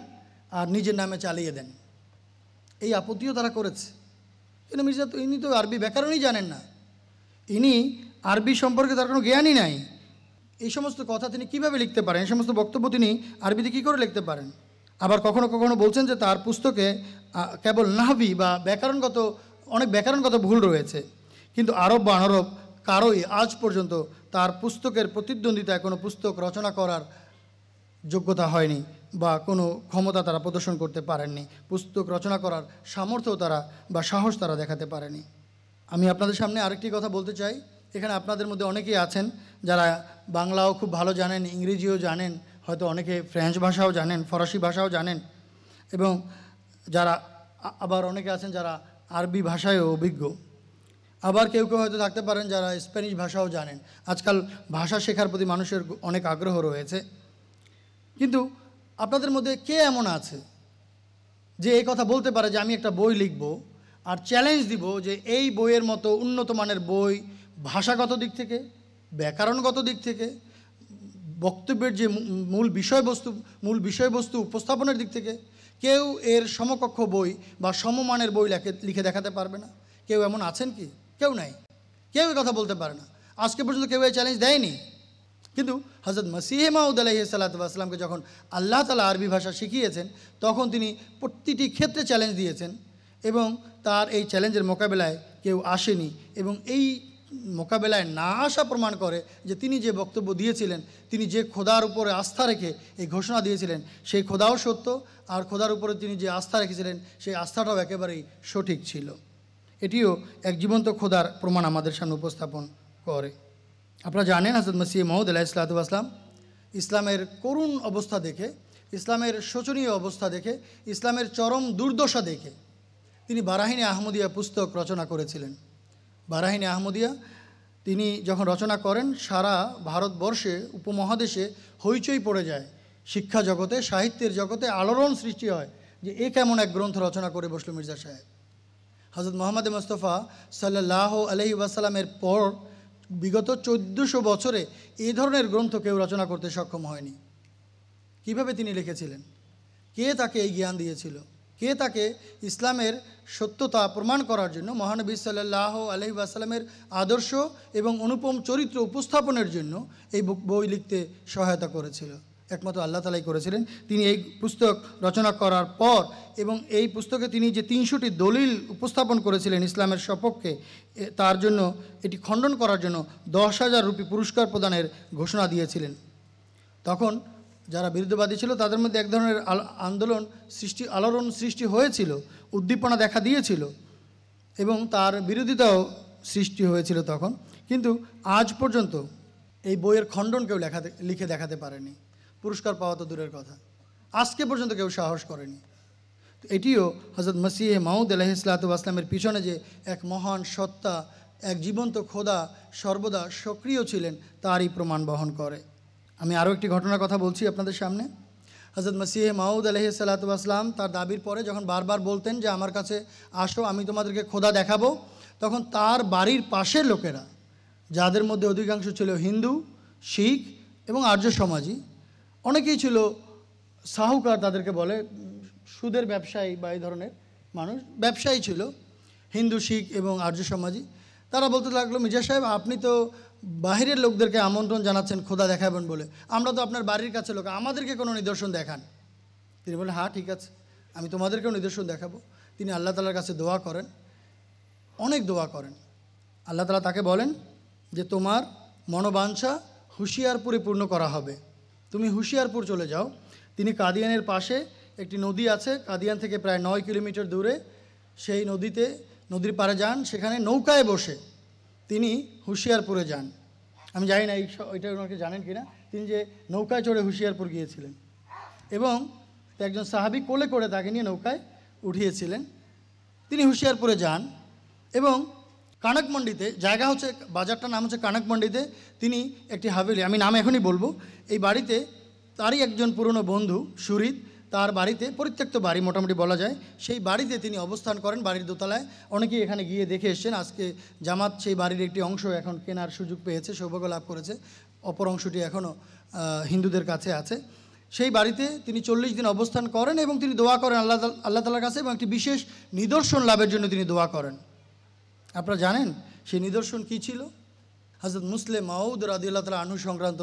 আর নিজের নামে চালিয়ে দেন এই আপত্তিও তারা করেছে কিন্তু মির্জা তো ইনি তো আরবি ব্যাকরণই জানেন না ইনি আরবি সম্পর্কে তার কোনো জ্ঞানই নাই এই সমস্ত কথা তিনি কিভাবে লিখতে পারেন এই সমস্ত বক্তব্য তিনি আরবিতে কী করে লিখতে পারেন আবার কখনো কখনো বলছেন যে তার পুস্তকে কেবল নাহবি বা ব্যাকরণগত অনেক ব্যাকরণগত ভুল রয়েছে কিন্তু আরব বা অনারব কারোই আজ পর্যন্ত তার পুস্তকের প্রতিদ্বন্দ্বিতায় কোনো পুস্তক রচনা করার যোগ্যতা হয়নি বা কোনো ক্ষমতা তারা প্রদর্শন করতে পারেননি পুস্তক রচনা করার সামর্থ্য তারা বা সাহস তারা দেখাতে পারেনি আমি আপনাদের সামনে আরেকটি কথা বলতে চাই এখানে আপনাদের মধ্যে অনেকেই আছেন যারা বাংলাও খুব ভালো জানেন ইংরেজিও জানেন হয়তো অনেকে ফ্রেঞ্চ ভাষাও জানেন ফরাসি ভাষাও জানেন এবং যারা আবার অনেকে আছেন যারা আরবি ভাষায়ও অভিজ্ঞ আবার কেউ কেউ হয়তো থাকতে পারেন যারা স্প্যানিশ ভাষাও জানেন আজকাল ভাষা শেখার প্রতি মানুষের অনেক আগ্রহ রয়েছে কিন্তু আপনাদের মধ্যে কে এমন আছে যে এই কথা বলতে পারে যে আমি একটা বই লিখব আর চ্যালেঞ্জ দিব যে এই বইয়ের মতো উন্নত মানের বই ভাষাগত দিক থেকে ব্যাকরণগত দিক থেকে বক্তব্যের যে মূল বিষয়বস্তু মূল বিষয়বস্তু উপস্থাপনের দিক থেকে কেউ এর সমকক্ষ বই বা সমমানের বই লেখে লিখে দেখাতে পারবে না কেউ এমন আছেন কি কেউ নাই কেউ কথা বলতে পারে না আজকে পর্যন্ত কেউ এই চ্যালেঞ্জ দেয়নি কিন্তু হজরত মাসিহেমাউদ আলাহি সাল্লাতামকে যখন আল্লাহ তালা আরবি ভাষা শিখিয়েছেন তখন তিনি প্রতিটি ক্ষেত্রে চ্যালেঞ্জ দিয়েছেন এবং তার এই চ্যালেঞ্জের মোকাবেলায় কেউ আসেনি এবং এই মোকাবেলায় না আসা প্রমাণ করে যে তিনি যে বক্তব্য দিয়েছিলেন তিনি যে খোদার উপরে আস্থা রেখে এই ঘোষণা দিয়েছিলেন সেই খোদাও সত্য আর খোদার উপরে তিনি যে আস্থা রেখেছিলেন সেই আস্থাটাও একেবারেই সঠিক ছিল এটিও এক জীবন্ত খোদার প্রমাণ আমাদের সামনে উপস্থাপন করে আপনারা জানেন হাজরত মসিহ মহমদ আল্লাহ আসলাম ইসলামের করুণ অবস্থা দেখে ইসলামের শোচনীয় অবস্থা দেখে ইসলামের চরম দুর্দশা দেখে তিনি বারাহিনী আহমদিয়া পুস্তক রচনা করেছিলেন বারাহিনী আহমদিয়া তিনি যখন রচনা করেন সারা ভারতবর্ষে উপমহাদেশে হইচই পড়ে যায় শিক্ষা জগতে সাহিত্যের জগতে আলোড়ন সৃষ্টি হয় যে এ কেমন এক গ্রন্থ রচনা করে বসল মির্জা সাহেব হজরত মোহাম্মদ মোস্তফা সাল্লাহ আলহি ওয়াসালামের পর বিগত চোদ্দোশো বছরে এই ধরনের গ্রন্থ কেউ রচনা করতে সক্ষম হয়নি কিভাবে তিনি লিখেছিলেন কে তাকে এই জ্ঞান দিয়েছিল কে তাকে ইসলামের সত্যতা প্রমাণ করার জন্য মহানবী সাল্লাহ আলহি আসালামের আদর্শ এবং অনুপম চরিত্র উপস্থাপনের জন্য এই বই লিখতে সহায়তা করেছিল একমাত্র আল্লাহ তালাই করেছিলেন তিনি এই পুস্তক রচনা করার পর এবং এই পুস্তকে তিনি যে তিনশোটি দলিল উপস্থাপন করেছিলেন ইসলামের সপক্ষে তার জন্য এটি খণ্ডন করার জন্য দশ হাজার রুপি পুরস্কার প্রদানের ঘোষণা দিয়েছিলেন তখন যারা বিরুদ্ধবাদী ছিল তাদের মধ্যে এক ধরনের আন্দোলন সৃষ্টি আলোড়ন সৃষ্টি হয়েছিল উদ্দীপনা দেখা দিয়েছিল এবং তার বিরোধিতাও সৃষ্টি হয়েছিল তখন কিন্তু আজ পর্যন্ত এই বইয়ের খণ্ডন কেউ লেখাতে লিখে দেখাতে পারেনি পুরস্কার পাওয়া তো দূরের কথা আজকে পর্যন্ত কেউ সাহস করেনি এটিও হজরত মসিহ মাউদ আলহ ইসলাতামের পিছনে যে এক মহান সত্তা এক জীবন্ত খোদা সর্বদা সক্রিয় ছিলেন তারই প্রমাণ বহন করে আমি আরও একটি ঘটনার কথা বলছি আপনাদের সামনে হজরত মসিহ মাউদ আলহ আসলাম তার দাবির পরে যখন বারবার বলতেন যে আমার কাছে আসো আমি তোমাদেরকে খোদা দেখাবো তখন তার বাড়ির পাশের লোকেরা যাদের মধ্যে অধিকাংশ ছিল হিন্দু শিখ এবং আর্য সমাজই অনেকেই ছিল সাহুকার তাদেরকে বলে সুদের ব্যবসায়ী বা এই ধরনের মানুষ ব্যবসায়ী ছিল হিন্দু শিখ এবং আর্য সমাজই তারা বলতে লাগলো মির্জা সাহেব আপনি তো বাহিরের লোকদেরকে আমন্ত্রণ জানাচ্ছেন খোদা দেখাবেন বলে আমরা তো আপনার বাড়ির কাছে লোক আমাদেরকে কোনো নিদর্শন দেখান তিনি বলেন হ্যাঁ ঠিক আছে আমি তোমাদেরকেও নিদর্শন দেখাবো তিনি আল্লাহ তালার কাছে দোয়া করেন অনেক দোয়া করেন আল্লাহ তালা তাকে বলেন যে তোমার মনোবাঞ্ছা হুঁশিয়ারপুরে পূর্ণ করা হবে তুমি হুশিয়ারপুর চলে যাও তিনি কাদিয়ানের পাশে একটি নদী আছে কাদিয়ান থেকে প্রায় নয় কিলোমিটার দূরে সেই নদীতে নদীর পাড়ে যান সেখানে নৌকায় বসে তিনি হুশিয়ারপুরে যান আমি জানি না এই ওইটা ওনাকে জানেন কি না তিনি যে নৌকায় চড়ে হুশিয়ারপুর গিয়েছিলেন এবং একজন সাহাবি কোলে করে তাকে নিয়ে নৌকায় উঠিয়েছিলেন তিনি হুশিয়ারপুরে যান এবং কানক মন্ডিতে জায়গা হচ্ছে বাজারটার নাম হচ্ছে কানক মন্ডিতে তিনি একটি হাভেলি আমি নাম এখনই বলবো এই বাড়িতে তারই একজন পুরনো বন্ধু সুরিত তার বাড়িতে পরিত্যক্ত বাড়ি মোটামুটি বলা যায় সেই বাড়িতে তিনি অবস্থান করেন বাড়ির দোতলায় অনেকেই এখানে গিয়ে দেখে এসছেন আজকে জামাত সেই বাড়ির একটি অংশ এখন কেনার সুযোগ পেয়েছে সৌভাগ্য লাভ করেছে অপর অংশটি এখনও হিন্দুদের কাছে আছে সেই বাড়িতে তিনি চল্লিশ দিন অবস্থান করেন এবং তিনি দোয়া করেন আল্লাহ আল্লাহ তালার কাছে এবং একটি বিশেষ নিদর্শন লাভের জন্য তিনি দোয়া করেন আপনারা জানেন সেই নিদর্শন কি ছিল হজরত মুসলিম মাউদ আল্লাহ তালা আনু সংক্রান্ত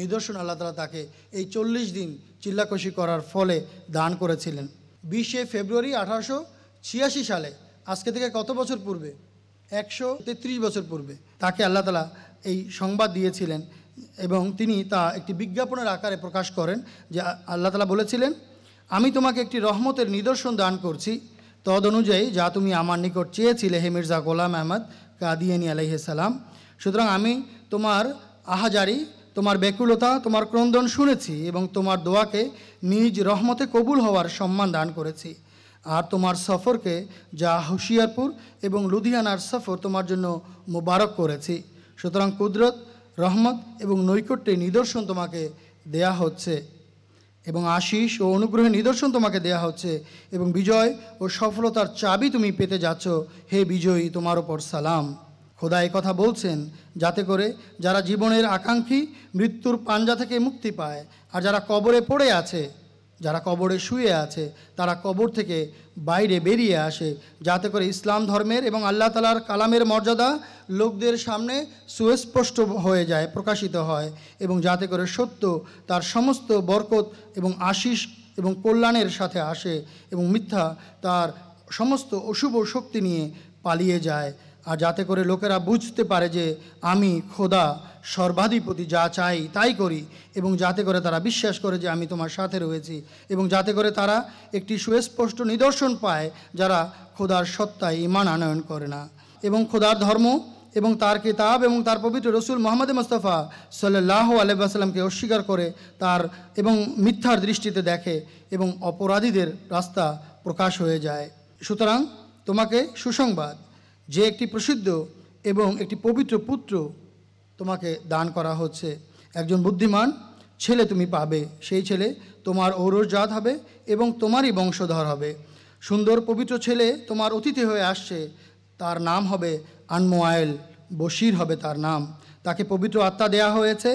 নিদর্শন আল্লাহ তালা তাকে এই চল্লিশ দিন চিল্লাকষি করার ফলে দান করেছিলেন বিশে ফেব্রুয়ারি আঠারোশো ছিয়াশি সালে আজকে থেকে কত বছর পূর্বে একশো তেত্রিশ বছর পূর্বে তাকে আল্লাহ তালা এই সংবাদ দিয়েছিলেন এবং তিনি তা একটি বিজ্ঞাপনের আকারে প্রকাশ করেন যে আল্লাহ তালা বলেছিলেন আমি তোমাকে একটি রহমতের নিদর্শন দান করছি তদ অনুযায়ী যা তুমি আমার নিকট চেয়েছিলে হে মির্জা গোলাম আহমদ কাদিয়ানি সালাম সুতরাং আমি তোমার আহাজারি তোমার ব্যাকুলতা তোমার ক্রন্দন শুনেছি এবং তোমার দোয়াকে নিজ রহমতে কবুল হওয়ার সম্মান দান করেছি আর তোমার সফরকে যা হুশিয়ারপুর এবং লুধিয়ানার সফর তোমার জন্য মোবারক করেছি সুতরাং কুদরত রহমত এবং নৈকট্যের নিদর্শন তোমাকে দেয়া হচ্ছে এবং আশিস ও অনুগ্রহের নিদর্শন তোমাকে দেয়া হচ্ছে এবং বিজয় ও সফলতার চাবি তুমি পেতে যাচ্ছ হে বিজয়ী তোমার ওপর সালাম খোদা কথা বলছেন যাতে করে যারা জীবনের আকাঙ্ক্ষী মৃত্যুর পাঞ্জা থেকে মুক্তি পায় আর যারা কবরে পড়ে আছে যারা কবরে শুয়ে আছে তারা কবর থেকে বাইরে বেরিয়ে আসে যাতে করে ইসলাম ধর্মের এবং আল্লাহ তালার কালামের মর্যাদা লোকদের সামনে সুস্পষ্ট হয়ে যায় প্রকাশিত হয় এবং যাতে করে সত্য তার সমস্ত বরকত এবং আশিস এবং কল্যাণের সাথে আসে এবং মিথ্যা তার সমস্ত অশুভ শক্তি নিয়ে পালিয়ে যায় আর যাতে করে লোকেরা বুঝতে পারে যে আমি খোদা সর্বাধিপতি যা চাই তাই করি এবং যাতে করে তারা বিশ্বাস করে যে আমি তোমার সাথে রয়েছি এবং যাতে করে তারা একটি সুস্পষ্ট নিদর্শন পায় যারা খোদার সত্তায় ইমান আনয়ন করে না এবং খোদার ধর্ম এবং তার কিতাব এবং তার পবিত্র রসুল মোহাম্মদ মুস্তফা সাল্লাহ আলাইসাল্লামকে অস্বীকার করে তার এবং মিথ্যার দৃষ্টিতে দেখে এবং অপরাধীদের রাস্তা প্রকাশ হয়ে যায় সুতরাং তোমাকে সুসংবাদ যে একটি প্রসিদ্ধ এবং একটি পবিত্র পুত্র তোমাকে দান করা হচ্ছে একজন বুদ্ধিমান ছেলে তুমি পাবে সেই ছেলে তোমার ঔরসজাত হবে এবং তোমারই বংশধর হবে সুন্দর পবিত্র ছেলে তোমার অতিথি হয়ে আসছে তার নাম হবে আনমোয়াইল বশির হবে তার নাম তাকে পবিত্র আত্মা দেয়া হয়েছে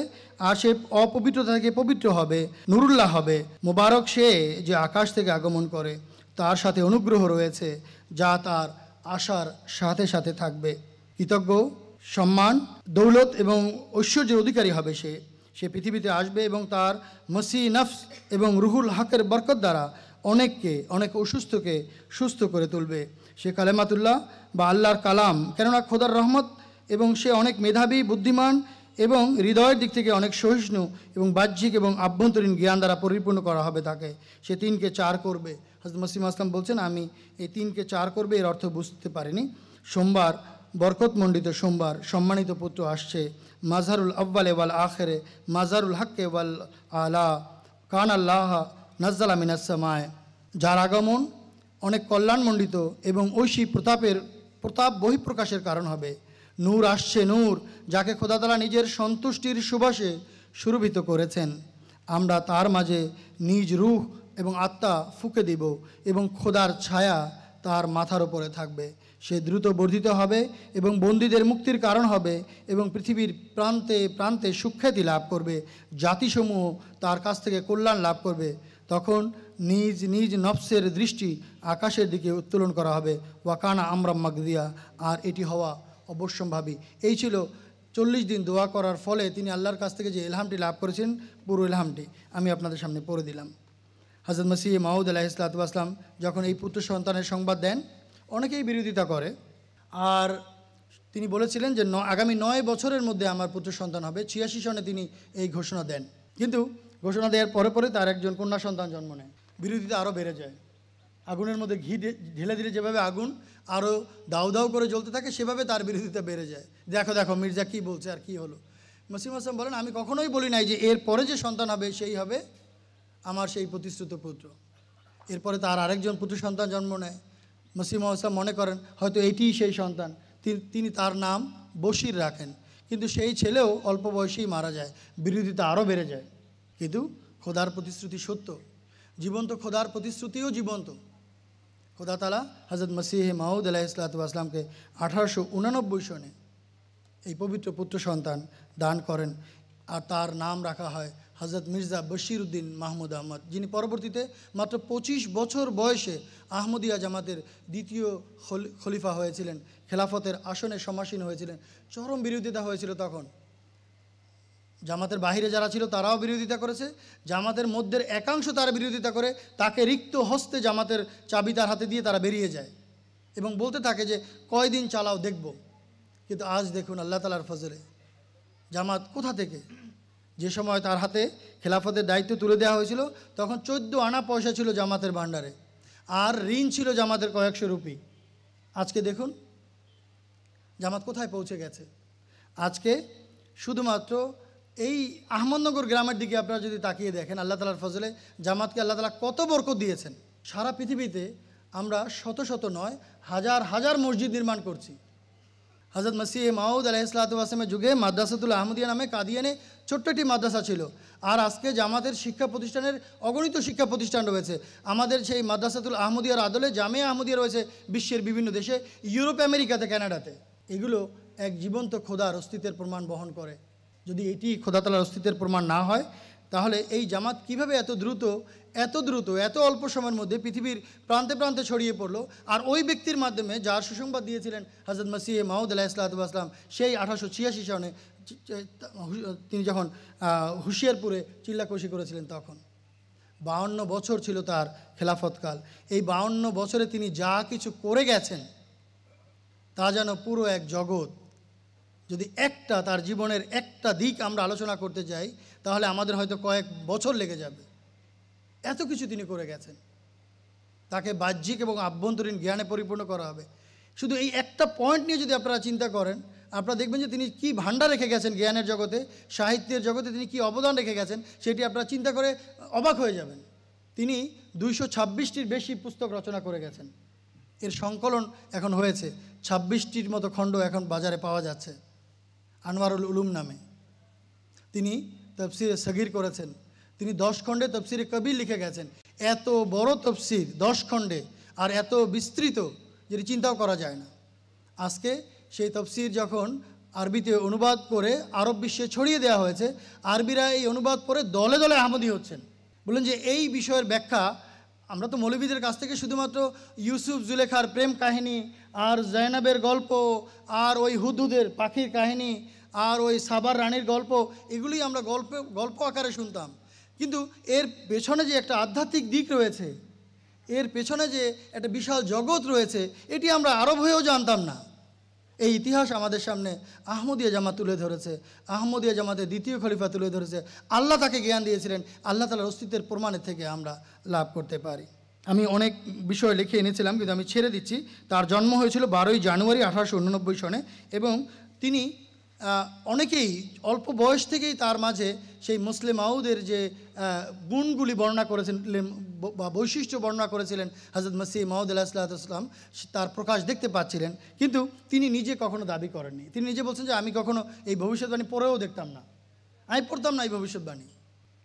আর সে অপবিত্র থেকে পবিত্র হবে নুরুল্লাহ হবে মোবারক সে যে আকাশ থেকে আগমন করে তার সাথে অনুগ্রহ রয়েছে যা তার আশার সাথে সাথে থাকবে কৃতজ্ঞ সম্মান দৌলত এবং ঐশ্বর্যের অধিকারী হবে সে সে পৃথিবীতে আসবে এবং তার মসি নফস এবং রুহুল হকের বরকত দ্বারা অনেককে অনেক অসুস্থকে সুস্থ করে তুলবে সে কালেমাতুল্লাহ বা আল্লাহর কালাম কেননা খোদার রহমত এবং সে অনেক মেধাবী বুদ্ধিমান এবং হৃদয়ের দিক থেকে অনেক সহিষ্ণু এবং বাহ্যিক এবং আভ্যন্তরীণ জ্ঞান দ্বারা পরিপূর্ণ করা হবে তাকে সে তিনকে চার করবে হজরত মসিম আসলাম বলছেন আমি এই তিনকে চার করবে এর অর্থ বুঝতে পারিনি সোমবার বরকতমণ্ডিত সোমবার সম্মানিত পুত্র আসছে মাজারুল আব্বাল ওয়াল আখেরে মাজারুল হাক্কে ওয়াল আলা কান আল্লাহ নাজ্জালা মিনাসমায় যার আগমন অনেক কল্যাণমণ্ডিত এবং ঐশী প্রতাপের প্রতাপ বহিঃপ্রকাশের কারণ হবে নূর আসছে নূর যাকে খোদাতলা নিজের সন্তুষ্টির সুবাসে সুরভিত করেছেন আমরা তার মাঝে নিজ রুহ এবং আত্মা ফুকে দিব এবং খোদার ছায়া তার মাথার ওপরে থাকবে সে দ্রুত বর্ধিত হবে এবং বন্দীদের মুক্তির কারণ হবে এবং পৃথিবীর প্রান্তে প্রান্তে সুখ্যাতি লাভ করবে জাতিসমূহ তার কাছ থেকে কল্যাণ লাভ করবে তখন নিজ নিজ নফসের দৃষ্টি আকাশের দিকে উত্তোলন করা হবে ওয়াকানা আমরা মাগদিয়া আর এটি হওয়া অবশ্যম্ভাবী এই ছিল চল্লিশ দিন দোয়া করার ফলে তিনি আল্লাহর কাছ থেকে যে এলহামটি লাভ করেছেন পুরো এলহামটি আমি আপনাদের সামনে পড়ে দিলাম হাজরত মাসি মাহমুদ আলাহ ইসলাতাম যখন এই পুত্র সন্তানের সংবাদ দেন অনেকেই বিরোধিতা করে আর তিনি বলেছিলেন যে আগামী নয় বছরের মধ্যে আমার পুত্র সন্তান হবে ছিয়াশি সনে তিনি এই ঘোষণা দেন কিন্তু ঘোষণা দেওয়ার পরে পরে তার একজন কন্যা সন্তান জন্ম নেয় বিরোধিতা আরও বেড়ে যায় আগুনের মধ্যে ঘি ঢেলে দিলে যেভাবে আগুন আরও দাউ দাউ করে জ্বলতে থাকে সেভাবে তার বিরোধিতা বেড়ে যায় দেখো দেখো মির্জা কী বলছে আর কি হলো মসিম হাসান বলেন আমি কখনোই বলি নাই যে এর পরে যে সন্তান হবে সেই হবে আমার সেই প্রতিশ্রুত পুত্র এরপরে তার আরেকজন পুত্র সন্তান জন্ম নেয় মসিম মহসা মনে করেন হয়তো এটিই সেই সন্তান তিনি তার নাম বশির রাখেন কিন্তু সেই ছেলেও অল্প বয়সেই মারা যায় বিরোধিতা আরও বেড়ে যায় কিন্তু খোদার প্রতিশ্রুতি সত্য জীবন্ত খোদার প্রতিশ্রুতিও জীবন্ত খোদা তালা হজরত মসিহে মাহুদ আলাহ আসলামকে আঠারোশো উনানব্বই সনে এই পবিত্র পুত্র সন্তান দান করেন আর তার নাম রাখা হয় হজরত মির্জা বশির উদ্দিন মাহমুদ আহমদ যিনি পরবর্তীতে মাত্র ২৫ বছর বয়সে আহমদিয়া জামাতের দ্বিতীয় খলিফা হয়েছিলেন খেলাফতের আসনে সমাসীন হয়েছিলেন চরম বিরোধিতা হয়েছিল তখন জামাতের বাহিরে যারা ছিল তারাও বিরোধিতা করেছে জামাতের মধ্যের একাংশ তারা বিরোধিতা করে তাকে রিক্ত হস্তে জামাতের চাবি তার হাতে দিয়ে তারা বেরিয়ে যায় এবং বলতে থাকে যে কয়দিন চালাও দেখব কিন্তু আজ দেখুন আল্লাহ তালার ফজলে জামাত কোথা থেকে যে সময় তার হাতে খেলাফতের দায়িত্ব তুলে দেওয়া হয়েছিল তখন চোদ্দ আনা পয়সা ছিল জামাতের ভাণ্ডারে আর ঋণ ছিল জামাতের কয়েকশো রুপি আজকে দেখুন জামাত কোথায় পৌঁছে গেছে আজকে শুধুমাত্র এই আহমদনগর গ্রামের দিকে আপনারা যদি তাকিয়ে দেখেন আল্লাহ তালার ফজলে জামাতকে আল্লাহ তালা কত বর্ক দিয়েছেন সারা পৃথিবীতে আমরা শত শত নয় হাজার হাজার মসজিদ নির্মাণ করছি হজরত মসিহ মাউদ আলাহ ইসলাতামের যুগে মাদ্রাসাতুল আহমদিয়া নামে কাদিয়ানে ছোট্ট একটি মাদ্রাসা ছিল আর আজকে জামাতের শিক্ষা প্রতিষ্ঠানের অগণিত শিক্ষা প্রতিষ্ঠান রয়েছে আমাদের সেই মাদ্রাসাতুল আহমদিয়ার আদলে জামে আহমদিয়া রয়েছে বিশ্বের বিভিন্ন দেশে ইউরোপ আমেরিকাতে ক্যানাডাতে এগুলো এক জীবন্ত খোদার অস্তিত্বের প্রমাণ বহন করে যদি এটি খোদাতলার অস্তিত্বের প্রমাণ না হয় তাহলে এই জামাত কিভাবে এত দ্রুত এত দ্রুত এত অল্প সময়ের মধ্যে পৃথিবীর প্রান্তে প্রান্তে ছড়িয়ে পড়লো আর ওই ব্যক্তির মাধ্যমে যার সুসংবাদ দিয়েছিলেন হজরত মাসিহ মাহমুদ আল্লাহ ইসলাতাম সেই আঠারোশো ছিয়াশি সনে তিনি যখন হুশিয়ারপুরে চিল্লাকষি করেছিলেন তখন বাউন্ন বছর ছিল তার খেলাফতকাল এই বাউন্ন বছরে তিনি যা কিছু করে গেছেন তা যেন পুরো এক জগৎ যদি একটা তার জীবনের একটা দিক আমরা আলোচনা করতে যাই তাহলে আমাদের হয়তো কয়েক বছর লেগে যাবে এত কিছু তিনি করে গেছেন তাকে বাহ্যিক এবং আভ্যন্তরীণ জ্ঞানে পরিপূর্ণ করা হবে শুধু এই একটা পয়েন্ট নিয়ে যদি আপনারা চিন্তা করেন আপনারা দেখবেন যে তিনি কি ভাণ্ডার রেখে গেছেন জ্ঞানের জগতে সাহিত্যের জগতে তিনি কি অবদান রেখে গেছেন সেটি আপনারা চিন্তা করে অবাক হয়ে যাবেন তিনি দুইশো ছাব্বিশটির বেশি পুস্তক রচনা করে গেছেন এর সংকলন এখন হয়েছে ছাব্বিশটির মতো খণ্ড এখন বাজারে পাওয়া যাচ্ছে আনোয়ারুল উলুম নামে তিনি তফসিরে সগির করেছেন তিনি দশ খণ্ডে তফসিরে কবির লিখে গেছেন এত বড় তফসির দশ খণ্ডে আর এত বিস্তৃত যেটি চিন্তাও করা যায় না আজকে সেই তফসির যখন আরবিতে অনুবাদ করে আরব বিশ্বে ছড়িয়ে দেওয়া হয়েছে আরবিরা এই অনুবাদ করে দলে দলে আহমদি হচ্ছেন বললেন যে এই বিষয়ের ব্যাখ্যা আমরা তো মৌলবীদের কাছ থেকে শুধুমাত্র ইউসুফ জুলেখার প্রেম কাহিনী আর জয়নাবের গল্প আর ওই হুদুদের পাখির কাহিনী আর ওই সাবার রানীর গল্প এগুলি আমরা গল্প গল্প আকারে শুনতাম কিন্তু এর পেছনে যে একটা আধ্যাত্মিক দিক রয়েছে এর পেছনে যে একটা বিশাল জগৎ রয়েছে এটি আমরা আরব হয়েও জানতাম না এই ইতিহাস আমাদের সামনে আহমদিয়া জামা তুলে ধরেছে আহমদিয়া জামাতে দ্বিতীয় খলিফা তুলে ধরেছে আল্লাহ তাকে জ্ঞান দিয়েছিলেন আল্লাহ তালার অস্তিত্বের প্রমাণের থেকে আমরা লাভ করতে পারি আমি অনেক বিষয় লিখে এনেছিলাম কিন্তু আমি ছেড়ে দিচ্ছি তার জন্ম হয়েছিল বারোই জানুয়ারি আঠারোশো উননব্বই সনে এবং তিনি অনেকেই অল্প বয়স থেকেই তার মাঝে সেই মুসলিম আউদের যে গুণগুলি বর্ণনা করেছিলেন বা বৈশিষ্ট্য বর্ণনা করেছিলেন হজরত মসি মাহমুদ আল্লাহাম তার প্রকাশ দেখতে পাচ্ছিলেন কিন্তু তিনি নিজে কখনো দাবি করেননি তিনি নিজে বলছেন যে আমি কখনো এই ভবিষ্যৎবাণী পড়েও দেখতাম না আমি পড়তাম না এই ভবিষ্যৎবাণী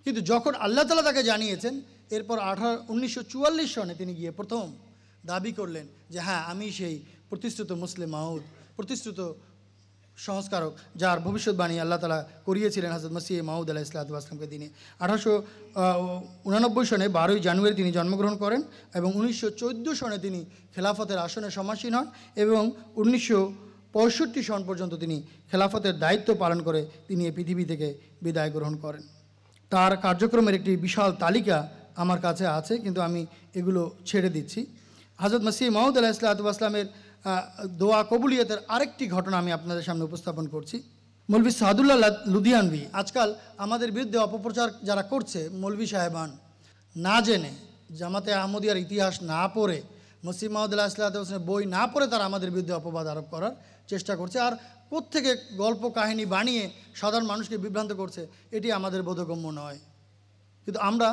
কিন্তু যখন আল্লাহ তালা তাকে জানিয়েছেন এরপর আঠারো উনিশশো সনে তিনি গিয়ে প্রথম দাবি করলেন যে হ্যাঁ আমি সেই প্রতিষ্ঠিত মুসলিম মাহুদ প্রতিশ্রুত সংস্কারক যার ভবিষ্যৎবাণী আল্লাহ তালা করিয়েছিলেন হাজর মাসি মাহমুদ আল্লাহ আসলামকে দিনে আঠারোশো উনানব্বই সনে বারোই জানুয়ারি তিনি জন্মগ্রহণ করেন এবং উনিশশো সনে তিনি খেলাফতের আসনে সমাসীন হন এবং উনিশশো পঁয়ষট্টি সন পর্যন্ত তিনি খেলাফতের দায়িত্ব পালন করে তিনি এ পৃথিবী থেকে বিদায় গ্রহণ করেন তার কার্যক্রমের একটি বিশাল তালিকা আমার কাছে আছে কিন্তু আমি এগুলো ছেড়ে দিচ্ছি হাজরত মাসি মাহমুদ আল্লাহ আসলামের দোয়া কবুলিয়তের আরেকটি ঘটনা আমি আপনাদের সামনে উপস্থাপন করছি মৌলভী সাহাদুল্লাহ লুধিয়ানভি আজকাল আমাদের বিরুদ্ধে অপপ্রচার যারা করছে মৌলভী সাহেবান না জেনে জামাতে আহমদিয়ার ইতিহাস না পড়ে মসিম মাহদুল্লাহ ইসলাত হোসেনের বই না পড়ে তারা আমাদের বিরুদ্ধে অপবাদ আরোপ করার চেষ্টা করছে আর প্রত্যেকে গল্প কাহিনী বানিয়ে সাধারণ মানুষকে বিভ্রান্ত করছে এটি আমাদের বোধগম্য নয় কিন্তু আমরা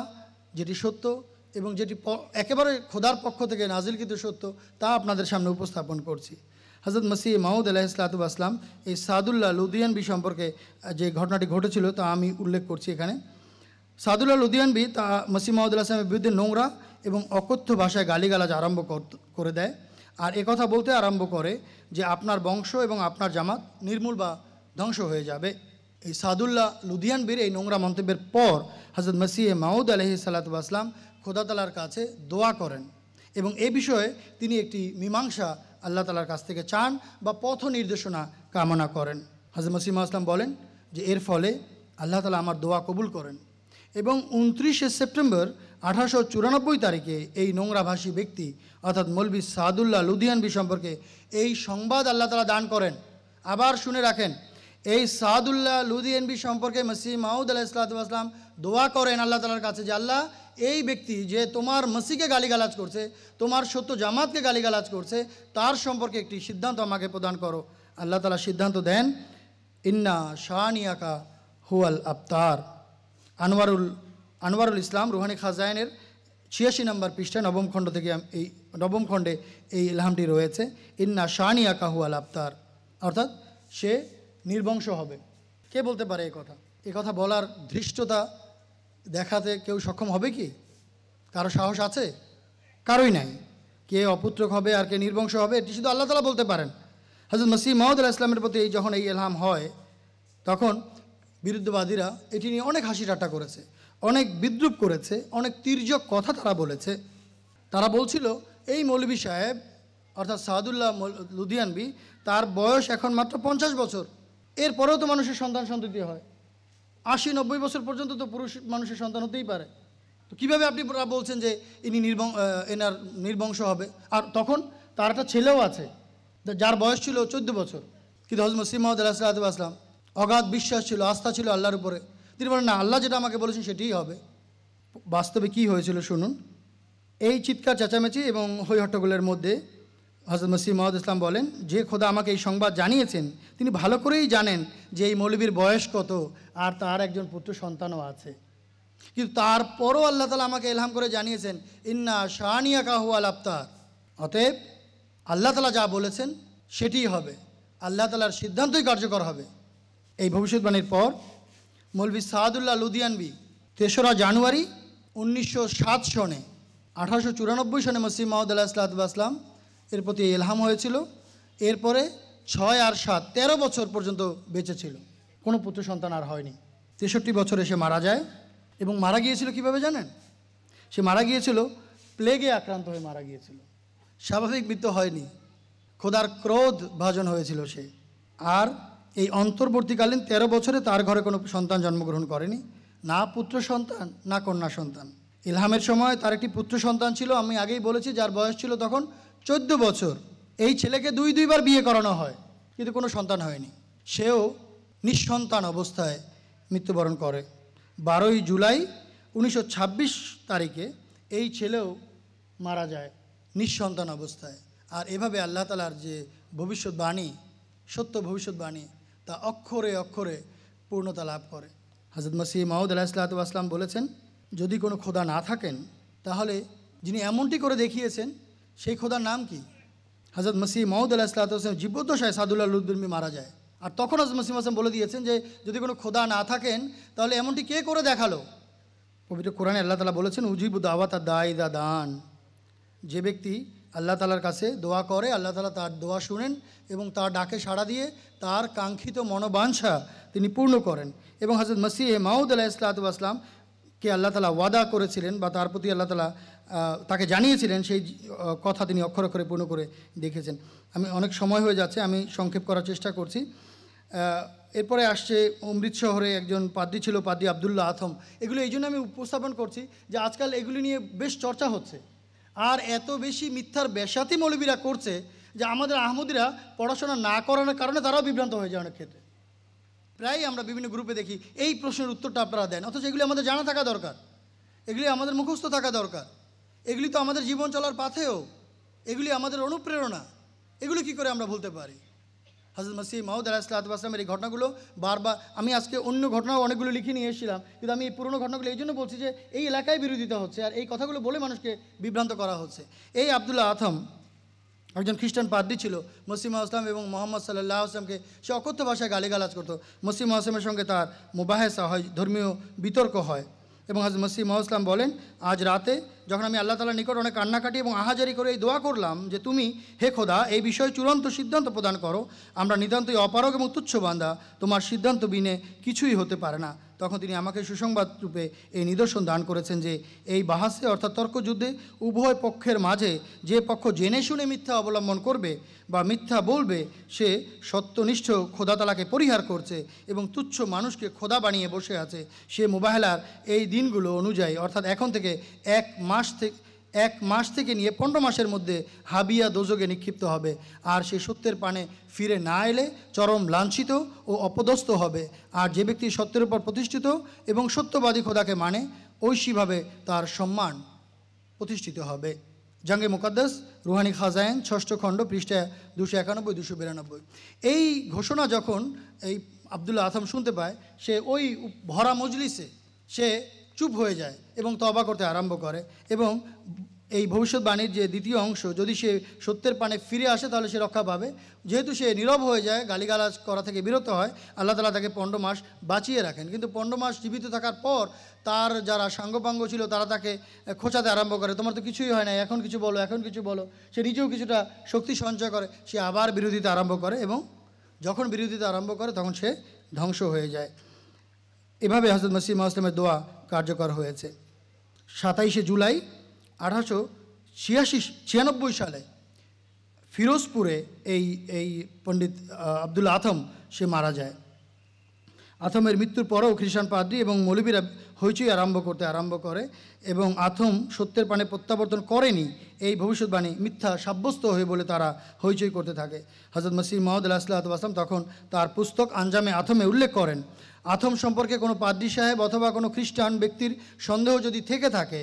যেটি সত্য এবং যেটি একেবারে খোদার পক্ষ থেকে নাজিলকৃত সত্য তা আপনাদের সামনে উপস্থাপন করছি হজরত মসি মাহমুদ আলাহ আসলাম এই সাদুল্লাহ লুদিয়ানবি সম্পর্কে যে ঘটনাটি ঘটেছিল তা আমি উল্লেখ করছি এখানে সাদুল্লাহ লুদিয়ানবি তা মসি মাহমুদুল্লাহ ইসলামের বিরুদ্ধে নোংরা এবং অকথ্য ভাষায় গালিগালাজ আরম্ভ করে দেয় আর কথা বলতে আরম্ভ করে যে আপনার বংশ এবং আপনার জামাত নির্মূল বা ধ্বংস হয়ে যাবে এই সাদুল্লাহ লুদিয়ানবির এই নোংরা মন্তব্যের পর হজরত মসিহ মাউদ আলহি আসলাম খোদাতালার কাছে দোয়া করেন এবং এ বিষয়ে তিনি একটি মীমাংসা আল্লাহ তালার কাছ থেকে চান বা পথ নির্দেশনা কামনা করেন হাজর মসিমা আসলাম বলেন যে এর ফলে আল্লাহ তালা আমার দোয়া কবুল করেন এবং উনত্রিশে সেপ্টেম্বর আঠারোশো চুরানব্বই তারিখে এই নোংরাভাষী ব্যক্তি অর্থাৎ মৌলবী সাদুল্লাহ লুধিয়ানবি সম্পর্কে এই সংবাদ আল্লাহ তালা দান করেন আবার শুনে রাখেন এই সাদুল্লাহ লুধিয়ানবি সম্পর্কে মসিম মাহমুদ আল্লাহ ইসলাতাম দোয়া করেন আল্লাহ তালার কাছে যে আল্লাহ এই ব্যক্তি যে তোমার মসিকে গালিগালাজ করছে তোমার সত্য জামাতকে গালিগালাজ করছে তার সম্পর্কে একটি সিদ্ধান্ত আমাকে প্রদান করো আল্লাহ তালা সিদ্ধান্ত দেন ইন্না শাহানিয়াকা হুয়াল আফতার আনোয়ারুল আনোয়ারুল ইসলাম রুহানি খাজায়নের ছিয়াশি নম্বর পৃষ্ঠায় নবম খণ্ড থেকে এই নবম খণ্ডে এই ইলহামটি রয়েছে ইন্না শাহানিয়া হুয়াল আফতার অর্থাৎ সে নির্বংশ হবে কে বলতে পারে এ কথা এ কথা বলার ধৃষ্টতা দেখাতে কেউ সক্ষম হবে কি কারো সাহস আছে কারোই নাই কে অপুত্রক হবে আর কে নির্বংশ হবে এটি শুধু আল্লাহ তালা বলতে পারেন মসি মসিহ আল্লাহ ইসলামের প্রতি এই যখন এই এলহাম হয় তখন বিরুদ্ধবাদীরা এটি নিয়ে অনেক হাসি ঠাট্টা করেছে অনেক বিদ্রুপ করেছে অনেক তির্যক কথা তারা বলেছে তারা বলছিল এই মৌলবি সাহেব অর্থাৎ সাহাদুল্লাহ লুধিয়ানবি তার বয়স এখন মাত্র পঞ্চাশ বছর এরপরেও তো মানুষের সন্তান সন্ততি হয় আশি নব্বই বছর পর্যন্ত তো পুরুষ মানুষের সন্তান হতেই পারে তো কীভাবে আপনি বলছেন যে ইনি নির্বং এনার নির্বংশ হবে আর তখন তার একটা ছেলেও আছে যার বয়স ছিল চোদ্দ বছর কিন্তু হজম সিম মহম্মদ আল্লাহ সাল্লাহ আসলাম অগাধ বিশ্বাস ছিল আস্থা ছিল আল্লাহর উপরে তিনি বলেন না আল্লাহ যেটা আমাকে বলেছেন সেটিই হবে বাস্তবে কি হয়েছিল শুনুন এই চিৎকার চেঁচামেচি এবং হৈ হট্টগোলের মধ্যে হজরত মসিদ মহম্মদ ইসলাম বলেন যে খোদা আমাকে এই সংবাদ জানিয়েছেন তিনি ভালো করেই জানেন যে এই মৌলবীর বয়স কত আর তার একজন পুত্র সন্তানও আছে কিন্তু তারপরও আল্লাহ তালা আমাকে এলহাম করে জানিয়েছেন ইন্না শাহানিয়া কাহুয়াল আফতার অতএব আল্লাহ তালা যা বলেছেন সেটিই হবে আল্লাহ তালার সিদ্ধান্তই কার্যকর হবে এই ভবিষ্যৎবাণীর পর মৌলবী সাহাদুল্লাহ লুধিয়ানবি তেসরা জানুয়ারি উনিশশো সাত সনে আঠারোশো চুরানব্বই সনে মসিম মহমদ আল্লাহ আসলাম এর প্রতি এলহাম হয়েছিল এরপরে ছয় আর সাত তেরো বছর পর্যন্ত বেঁচে ছিল কোনো পুত্র সন্তান আর হয়নি তেষট্টি বছরে সে মারা যায় এবং মারা গিয়েছিল কিভাবে জানেন সে মারা গিয়েছিল প্লেগে আক্রান্ত হয়ে মারা গিয়েছিল স্বাভাবিক মৃত্যু হয়নি খোদার ক্রোধ ভাজন হয়েছিল সে আর এই অন্তর্বর্তীকালীন তেরো বছরে তার ঘরে কোনো সন্তান জন্মগ্রহণ করেনি না পুত্র সন্তান না কন্যা সন্তান ইলহামের সময় তার একটি পুত্র সন্তান ছিল আমি আগেই বলেছি যার বয়স ছিল তখন চোদ্দ বছর এই ছেলেকে দুই দুইবার বিয়ে করানো হয় কিন্তু কোনো সন্তান হয়নি সেও নিঃসন্তান অবস্থায় মৃত্যুবরণ করে বারোই জুলাই উনিশশো তারিখে এই ছেলেও মারা যায় নিঃসন্তান অবস্থায় আর এভাবে আল্লাহ তালার যে ভবিষ্যৎবাণী সত্য ভবিষ্যৎবাণী তা অক্ষরে অক্ষরে পূর্ণতা লাভ করে হজরত মাসি মাহুদ আলাহ আসলাম বলেছেন যদি কোনো খোদা না থাকেন তাহলে যিনি এমনটি করে দেখিয়েছেন সেই খোদার নাম কি হাজরত মসিহ মহমদ আল্লাহ সাল্লাহাম জীবদ্দশায় সাদুল্লাহ লুদ্দুরমি মারা যায় আর তখন হজরত মসিম হাসান বলে দিয়েছেন যে যদি কোনো খোদা না থাকেন তাহলে এমনটি কে করে দেখালো পবিত্র কোরআনে আল্লাহ তালা বলেছেন উজিব দায় দা দান যে ব্যক্তি আল্লাহ তালার কাছে দোয়া করে আল্লাহ তালা তার দোয়া শুনেন এবং তার ডাকে সাড়া দিয়ে তার কাঙ্ক্ষিত মনোবাঞ্ছা তিনি পূর্ণ করেন এবং হাজরত মসিহ মাউদ আলাহ আসলাম কে আল্লাহ তালা ওয়াদা করেছিলেন বা তার প্রতি আল্লাহ তালা তাকে জানিয়েছিলেন সেই কথা তিনি অক্ষর অক্ষরে পূর্ণ করে দেখেছেন আমি অনেক সময় হয়ে যাচ্ছে আমি সংক্ষেপ করার চেষ্টা করছি এরপরে আসছে অমৃত শহরে একজন পাদ্রি ছিল পাদ্রি আবদুল্লাহ আথম এগুলো এই জন্য আমি উপস্থাপন করছি যে আজকাল এগুলি নিয়ে বেশ চর্চা হচ্ছে আর এত বেশি মিথ্যার বেশাতি মৌলবীরা করছে যে আমাদের আহমদিরা পড়াশোনা না করানোর কারণে তারাও বিভ্রান্ত হয়ে যায় অনেক ক্ষেত্রে প্রায় আমরা বিভিন্ন গ্রুপে দেখি এই প্রশ্নের উত্তরটা আপনারা দেন অথচ এগুলি আমাদের জানা থাকা দরকার এগুলি আমাদের মুখস্থ থাকা দরকার এগুলি তো আমাদের জীবন চলার পাথেও এগুলি আমাদের অনুপ্রেরণা এগুলি কি করে আমরা ভুলতে পারি হাজরত মাসিহ মাহুদ আলাহিসামের এই ঘটনাগুলো বারবার আমি আজকে অন্য ঘটনাও অনেকগুলো লিখে নিয়ে এসেছিলাম কিন্তু আমি এই পুরনো ঘটনাগুলো এই জন্য বলছি যে এই এলাকায় বিরোধিতা হচ্ছে আর এই কথাগুলো বলে মানুষকে বিভ্রান্ত করা হচ্ছে এই আবদুল্লাহ আথম একজন খ্রিস্টান পাদ্রি ছিল মসিমা আসলাম এবং মোহাম্মদ সাল্লাহ আসলামকে সে অকথ্য ভাষায় গালিগালাজ করতো মসিম আসলামের সঙ্গে তার মোবাহেসা হয় ধর্মীয় বিতর্ক হয় এবং হাজ মসি মহাসলাম বলেন আজ রাতে যখন আমি আল্লাহ তালার নিকট অনেক কান্নাকাটি এবং আহাজারি করে এই দোয়া করলাম যে তুমি হে খোদা এই বিষয়ে চূড়ান্ত সিদ্ধান্ত প্রদান করো আমরা নিতান্তই অপারক এবং তুচ্ছ বান্ধা তোমার সিদ্ধান্ত বিনে কিছুই হতে পারে না তখন তিনি আমাকে সুসংবাদ রূপে এই নিদর্শন দান করেছেন যে এই বাহাসে অর্থাৎ তর্কযুদ্ধে উভয় পক্ষের মাঝে যে পক্ষ জেনে শুনে মিথ্যা অবলম্বন করবে বা মিথ্যা বলবে সে সত্যনিষ্ঠ খোদাতলাকে পরিহার করছে এবং তুচ্ছ মানুষকে খোদা বানিয়ে বসে আছে সে মোবাহেলার এই দিনগুলো অনুযায়ী অর্থাৎ এখন থেকে এক মাস থেকে এক মাস থেকে নিয়ে পনেরো মাসের মধ্যে হাবিয়া দোজকে নিক্ষিপ্ত হবে আর সে সত্যের পানে ফিরে না এলে চরম লাঞ্ছিত ও অপদস্থ হবে আর যে ব্যক্তি সত্যের উপর প্রতিষ্ঠিত এবং সত্যবাদী খোদাকে মানে ঐশীভাবে তার সম্মান প্রতিষ্ঠিত হবে জাঙ্গে মুকাদ্দাস রুহানি খাজায়েন ষষ্ঠ খণ্ড পৃষ্ঠা দুশো একানব্বই দুশো বিরানব্বই এই ঘোষণা যখন এই আবদুল্লাহ আসাম শুনতে পায় সে ওই ভরা মজলিসে সে চুপ হয়ে যায় এবং তবা করতে আরম্ভ করে এবং এই ভবিষ্যৎবাণীর যে দ্বিতীয় অংশ যদি সে সত্যের পানে ফিরে আসে তাহলে সে রক্ষা পাবে যেহেতু সে নীরব হয়ে যায় গালিগালাজ করা থেকে বিরত হয় আল্লাহ তালা তাকে পণ্ড মাস বাঁচিয়ে রাখেন কিন্তু পণ্ড মাস জীবিত থাকার পর তার যারা সাঙ্গপাঙ্গ ছিল তারা তাকে খোঁচাতে আরম্ভ করে তোমার তো কিছুই হয় না এখন কিছু বলো এখন কিছু বলো সে নিজেও কিছুটা শক্তি সঞ্চয় করে সে আবার বিরোধিতা আরম্ভ করে এবং যখন বিরোধিতা আরম্ভ করে তখন সে ধ্বংস হয়ে যায় এভাবে হজরত মসিমা আসলামের দোয়া কার্যকর হয়েছে সাতাইশে জুলাই আঠারোশো ছিয়াশি ছিয়ানব্বই সালে ফিরোজপুরে এই এই পণ্ডিত আব্দুল আথম সে মারা যায় আথমের মৃত্যুর পরেও খ্রিস্টান পাদ্রি এবং মৌলবীরা হইচই আরম্ভ করতে আরম্ভ করে এবং আথম সত্যের পানে প্রত্যাবর্তন করেনি এই ভবিষ্যৎবাণী মিথ্যা সাব্যস্ত হয়ে বলে তারা হইচই করতে থাকে হজরত মসিম মহমদ আল্লাহ আসলাম তখন তার পুস্তক আঞ্জামে আথমে উল্লেখ করেন আথম সম্পর্কে কোনো পাদ্রি সাহেব অথবা কোনো খ্রিস্টান ব্যক্তির সন্দেহ যদি থেকে থাকে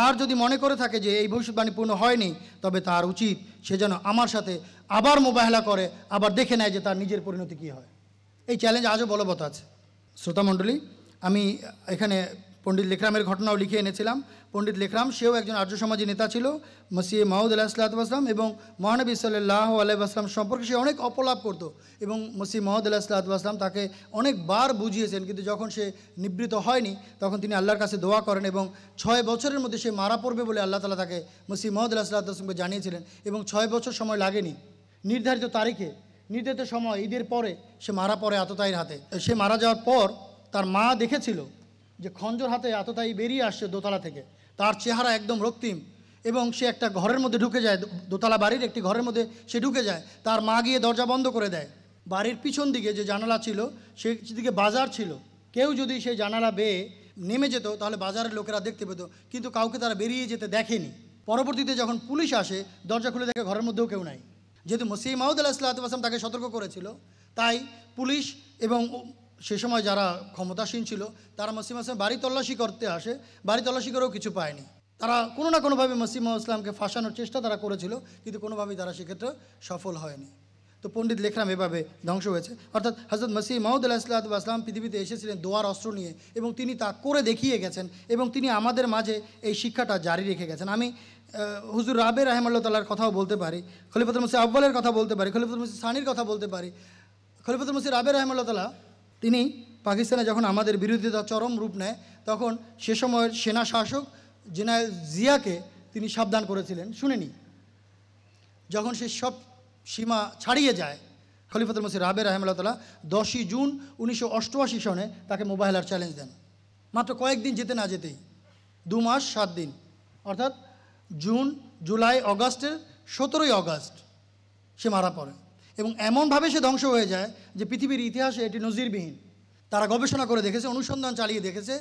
আর যদি মনে করে থাকে যে এই ভবিষ্যৎবাণী পূর্ণ হয়নি তবে তার উচিত সে যেন আমার সাথে আবার মোবাহেলা করে আবার দেখে নেয় যে তার নিজের পরিণতি কী হয় এই চ্যালেঞ্জ আজও বলবৎ আছে শ্রোতামণ্ডলী আমি এখানে পণ্ডিত লেখরামের ঘটনাও লিখে এনেছিলাম পণ্ডিত লেখরাম সেও একজন আর্য সমাজের নেতা ছিল মসিয়ে মাহুদ আল্লাহ আসলাম এবং মহানবী সাল্লাহ আলাইসলাম সম্পর্কে সে অনেক অপলাপ করত এবং মসি আলাহ আল্লাহ আসলাম তাকে অনেকবার বুঝিয়েছেন কিন্তু যখন সে নিবৃত হয়নি তখন তিনি আল্লাহর কাছে দোয়া করেন এবং ছয় বছরের মধ্যে সে মারা পড়বে বলে আল্লাহ তালা তাকে মসি আলাহ আল্লাহ আসলামকে জানিয়েছিলেন এবং ছয় বছর সময় লাগেনি নির্ধারিত তারিখে নির্ধারিত সময় ঈদের পরে সে মারা পড়ে আততায়ীর হাতে সে মারা যাওয়ার পর তার মা দেখেছিল যে খঞ্জর হাতে এতটাই বেরিয়ে আসছে দোতলা থেকে তার চেহারা একদম রক্তিম এবং সে একটা ঘরের মধ্যে ঢুকে যায় দোতলা বাড়ির একটি ঘরের মধ্যে সে ঢুকে যায় তার মা গিয়ে দরজা বন্ধ করে দেয় বাড়ির পিছন দিকে যে জানালা ছিল সেদিকে বাজার ছিল কেউ যদি সেই জানালা বেয়ে নেমে যেত তাহলে বাজারের লোকেরা দেখতে পেত কিন্তু কাউকে তারা বেরিয়ে যেতে দেখেনি পরবর্তীতে যখন পুলিশ আসে দরজা খুলে দেখে ঘরের মধ্যেও কেউ নাই যেহেতু মসিম মাহুদ আল্লাহ ইসলাতাম তাকে সতর্ক করেছিল তাই পুলিশ এবং সে সময় যারা ক্ষমতাসীন ছিল তারা মসিম আসলাম বাড়ি তল্লাশি করতে আসে বাড়ি তল্লাশি করেও কিছু পায়নি তারা কোনো না কোনোভাবে মসিম ইসলামকে ফাঁসানোর চেষ্টা তারা করেছিল কিন্তু কোনোভাবেই তারা সেক্ষেত্রে সফল হয়নি তো পণ্ডিত লেখরাম এভাবে ধ্বংস হয়েছে অর্থাৎ হজরত মসিহ মাহমুদুল্লাহ আসলাম পৃথিবীতে এসেছিলেন দোয়ার অস্ত্র নিয়ে এবং তিনি তা করে দেখিয়ে গেছেন এবং তিনি আমাদের মাঝে এই শিক্ষাটা জারি রেখে গেছেন আমি হুজুর রাবে রাহেমাল্লা তাল্লার কথাও বলতে পারি খলিফত মসি আব্বালের কথা বলতে পারি খলিফত মসি সানির কথা বলতে পারি খলিফাতুল মসি রাবে রহমাল্লা তাল্লাহ তিনি পাকিস্তানে যখন আমাদের বিরোধিতা চরম রূপ নেয় তখন সে সময়ের সেনা শাসক জেনারেল জিয়াকে তিনি সাবধান করেছিলেন শুনেনি যখন সে সব সীমা ছাড়িয়ে যায় খলিফতুল মসির রাবের রহমুল্লাহ তালা দশই জুন উনিশশো অষ্টআশি সনে তাকে মোবাইলার চ্যালেঞ্জ দেন মাত্র কয়েকদিন যেতে না যেতেই দু মাস সাত দিন অর্থাৎ জুন জুলাই অগাস্টের সতেরোই অগাস্ট সে মারা পড়ে এবং এমনভাবে সে ধ্বংস হয়ে যায় যে পৃথিবীর ইতিহাসে এটি নজিরবিহীন তারা গবেষণা করে দেখেছে অনুসন্ধান চালিয়ে দেখেছে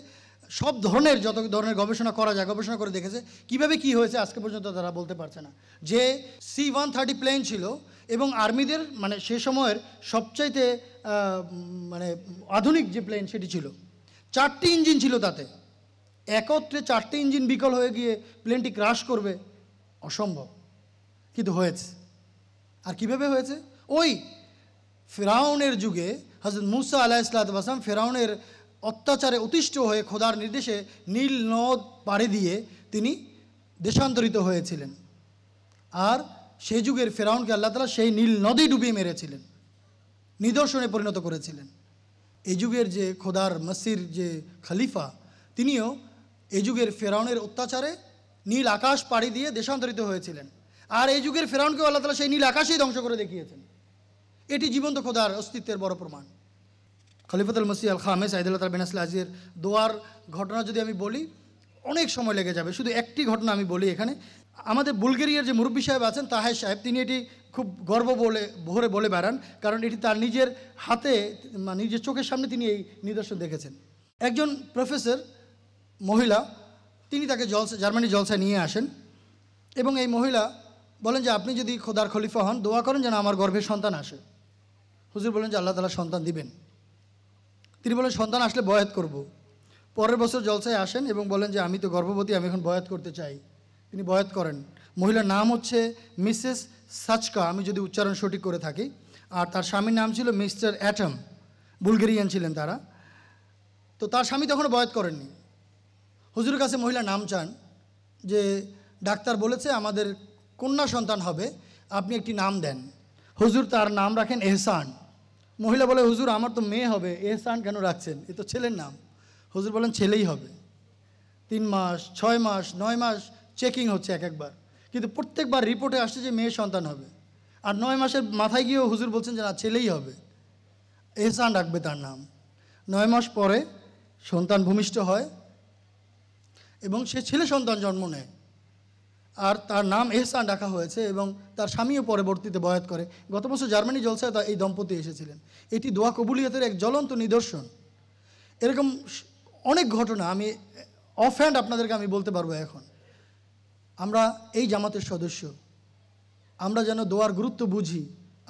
সব ধরনের যত ধরনের গবেষণা করা যায় গবেষণা করে দেখেছে কিভাবে কি হয়েছে আজকে পর্যন্ত তারা বলতে পারছে না যে সি ওয়ান থার্টি প্লেন ছিল এবং আর্মিদের মানে সে সময়ের সবচাইতে মানে আধুনিক যে প্লেন সেটি ছিল চারটি ইঞ্জিন ছিল তাতে একত্রে চারটি ইঞ্জিন বিকল হয়ে গিয়ে প্লেনটি ক্রাশ করবে অসম্ভব কিন্তু হয়েছে আর কিভাবে হয়েছে ওই ফেরাউনের যুগে হজরত মুসা আলাহ ইসলাতাম ফেরাউনের অত্যাচারে অতিষ্ঠ হয়ে খোদার নির্দেশে নীল নদ পাড়ে দিয়ে তিনি দেশান্তরিত হয়েছিলেন আর সে যুগের ফেরাউনকে আল্লাহ তালা সেই নীল নদী ডুবিয়ে মেরেছিলেন নিদর্শনে পরিণত করেছিলেন এই যুগের যে খোদার মসির যে খালিফা তিনিও এ যুগের ফেরাউনের অত্যাচারে নীল আকাশ পাড়ি দিয়ে দেশান্তরিত হয়েছিলেন আর এই যুগের ফেরাউনকেও আল্লাহ তালা সেই নীল আকাশেই ধ্বংস করে দেখিয়েছেন এটি জীবন্ত খোদার অস্তিত্বের বড় প্রমাণ খলিফতুল মসি আল খামে আইদুল্লাহ বিনাসল আজির দোয়ার ঘটনা যদি আমি বলি অনেক সময় লেগে যাবে শুধু একটি ঘটনা আমি বলি এখানে আমাদের বুলগেরিয়ার যে মুরব্বী সাহেব আছেন তাহের সাহেব তিনি এটি খুব গর্ব বলে ভোরে বলে বেড়ান কারণ এটি তার নিজের হাতে মানে নিজের চোখের সামনে তিনি এই নিদর্শন দেখেছেন একজন প্রফেসর মহিলা তিনি তাকে জলসা জার্মানি জলসায় নিয়ে আসেন এবং এই মহিলা বলেন যে আপনি যদি খোদার খলিফা হন দোয়া করেন যেন আমার গর্ভের সন্তান আসে হুজুর বলেন যে আল্লাহ তালা সন্তান দিবেন তিনি বলেন সন্তান আসলে বয়াত করব। পরের বছর জলসায় আসেন এবং বলেন যে আমি তো গর্ভবতী আমি এখন বয়াত করতে চাই তিনি বয়াত করেন মহিলার নাম হচ্ছে মিসেস সাচকা আমি যদি উচ্চারণ সঠিক করে থাকি আর তার স্বামীর নাম ছিল মিস্টার অ্যাটম বুলগেরিয়ান ছিলেন তারা তো তার স্বামী তখনও বয়াত করেননি হুজুরের কাছে মহিলা নাম চান যে ডাক্তার বলেছে আমাদের কন্যা সন্তান হবে আপনি একটি নাম দেন হুজুর তার নাম রাখেন এহসান মহিলা বলে হুজুর আমার তো মেয়ে হবে এহসান কেন রাখছেন এ তো ছেলের নাম হুজুর বলেন ছেলেই হবে তিন মাস ছয় মাস নয় মাস চেকিং হচ্ছে এক একবার কিন্তু প্রত্যেকবার রিপোর্টে আসছে যে মেয়ে সন্তান হবে আর নয় মাসের মাথায় গিয়েও হুজুর বলছেন যে না ছেলেই হবে এহসান রাখবে তার নাম নয় মাস পরে সন্তান ভূমিষ্ঠ হয় এবং সে ছেলে সন্তান জন্ম নেয় আর তার নাম এহসান রাখা হয়েছে এবং তার স্বামীও পরবর্তীতে বয়াত করে গত বছর জার্মানি জলসায় তা এই দম্পতি এসেছিলেন এটি দোয়া কবুলিয়াতের এক জ্বলন্ত নিদর্শন এরকম অনেক ঘটনা আমি অফ হ্যান্ড আপনাদেরকে আমি বলতে পারবো এখন আমরা এই জামাতের সদস্য আমরা যেন দোয়ার গুরুত্ব বুঝি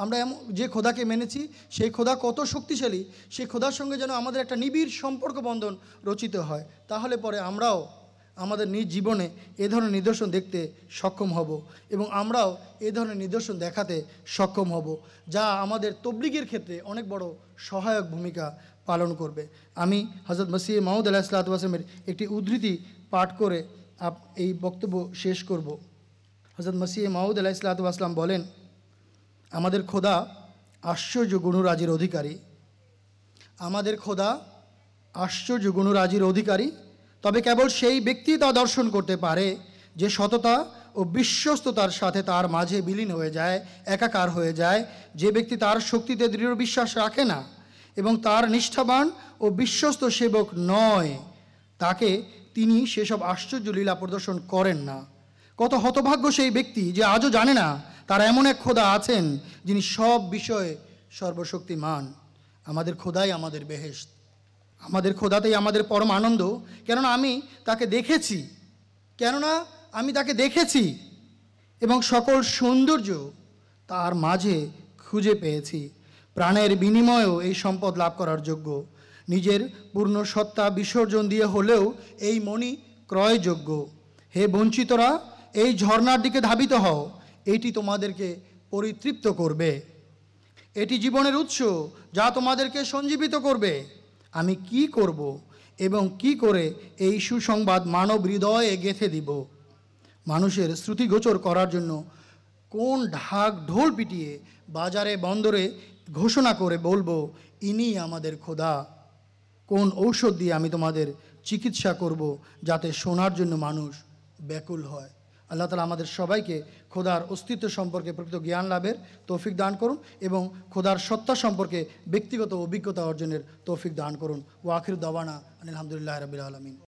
আমরা এমন যে খোদাকে মেনেছি সেই খোদা কত শক্তিশালী সেই খোদার সঙ্গে যেন আমাদের একটা নিবিড় সম্পর্ক বন্ধন রচিত হয় তাহলে পরে আমরাও আমাদের নিজ জীবনে এ ধরনের নিদর্শন দেখতে সক্ষম হব এবং আমরাও এ ধরনের নিদর্শন দেখাতে সক্ষম হব যা আমাদের তবলিগের ক্ষেত্রে অনেক বড় সহায়ক ভূমিকা পালন করবে আমি হজরত মসিহ মাহমুদ আল্লাহ সাল্লাতামের একটি উদ্ধৃতি পাঠ করে আপ এই বক্তব্য শেষ করব হজরত মসিহ মাহমুদ আল্লাহ আসলাম বলেন আমাদের খোদা আশ্চর্য গুণরাজির অধিকারী আমাদের খোদা আশ্চর্য গুণরাজির অধিকারী তবে কেবল সেই ব্যক্তি তা দর্শন করতে পারে যে সততা ও বিশ্বস্ততার সাথে তার মাঝে বিলীন হয়ে যায় একাকার হয়ে যায় যে ব্যক্তি তার শক্তিতে দৃঢ় বিশ্বাস রাখে না এবং তার নিষ্ঠাবান ও বিশ্বস্ত সেবক নয় তাকে তিনি সেসব আশ্চর্য লীলা প্রদর্শন করেন না কত হতভাগ্য সেই ব্যক্তি যে আজও জানে না তার এমন এক খোদা আছেন যিনি সব বিষয়ে সর্বশক্তিমান আমাদের খোদাই আমাদের বেহেস্ত আমাদের খোদাতেই আমাদের পরম আনন্দ কেননা আমি তাকে দেখেছি কেননা আমি তাকে দেখেছি এবং সকল সৌন্দর্য তার মাঝে খুঁজে পেয়েছি প্রাণের বিনিময়েও এই সম্পদ লাভ করার যোগ্য নিজের পূর্ণ সত্তা বিসর্জন দিয়ে হলেও এই মণি ক্রয়যোগ্য হে বঞ্চিতরা এই ঝর্নার দিকে ধাবিত হও এটি তোমাদেরকে পরিতৃপ্ত করবে এটি জীবনের উৎস যা তোমাদেরকে সঞ্জীবিত করবে আমি কি করব এবং কি করে এই সুসংবাদ মানব হৃদয়ে গেঁথে দিব মানুষের শ্রুতিগোচর করার জন্য কোন ঢাক ঢোল পিটিয়ে বাজারে বন্দরে ঘোষণা করে বলবো ইনি আমাদের খোদা কোন ঔষধ দিয়ে আমি তোমাদের চিকিৎসা করব যাতে শোনার জন্য মানুষ ব্যাকুল হয় আল্লাহ তালা আমাদের সবাইকে খোদার অস্তিত্ব সম্পর্কে প্রকৃত জ্ঞান লাভের তৌফিক দান করুন এবং খোদার সত্তা সম্পর্কে ব্যক্তিগত অভিজ্ঞতা অর্জনের তৌফিক দান করুন আখির দাবানা আলহামদুলিল্লাহ রবিল আলমিন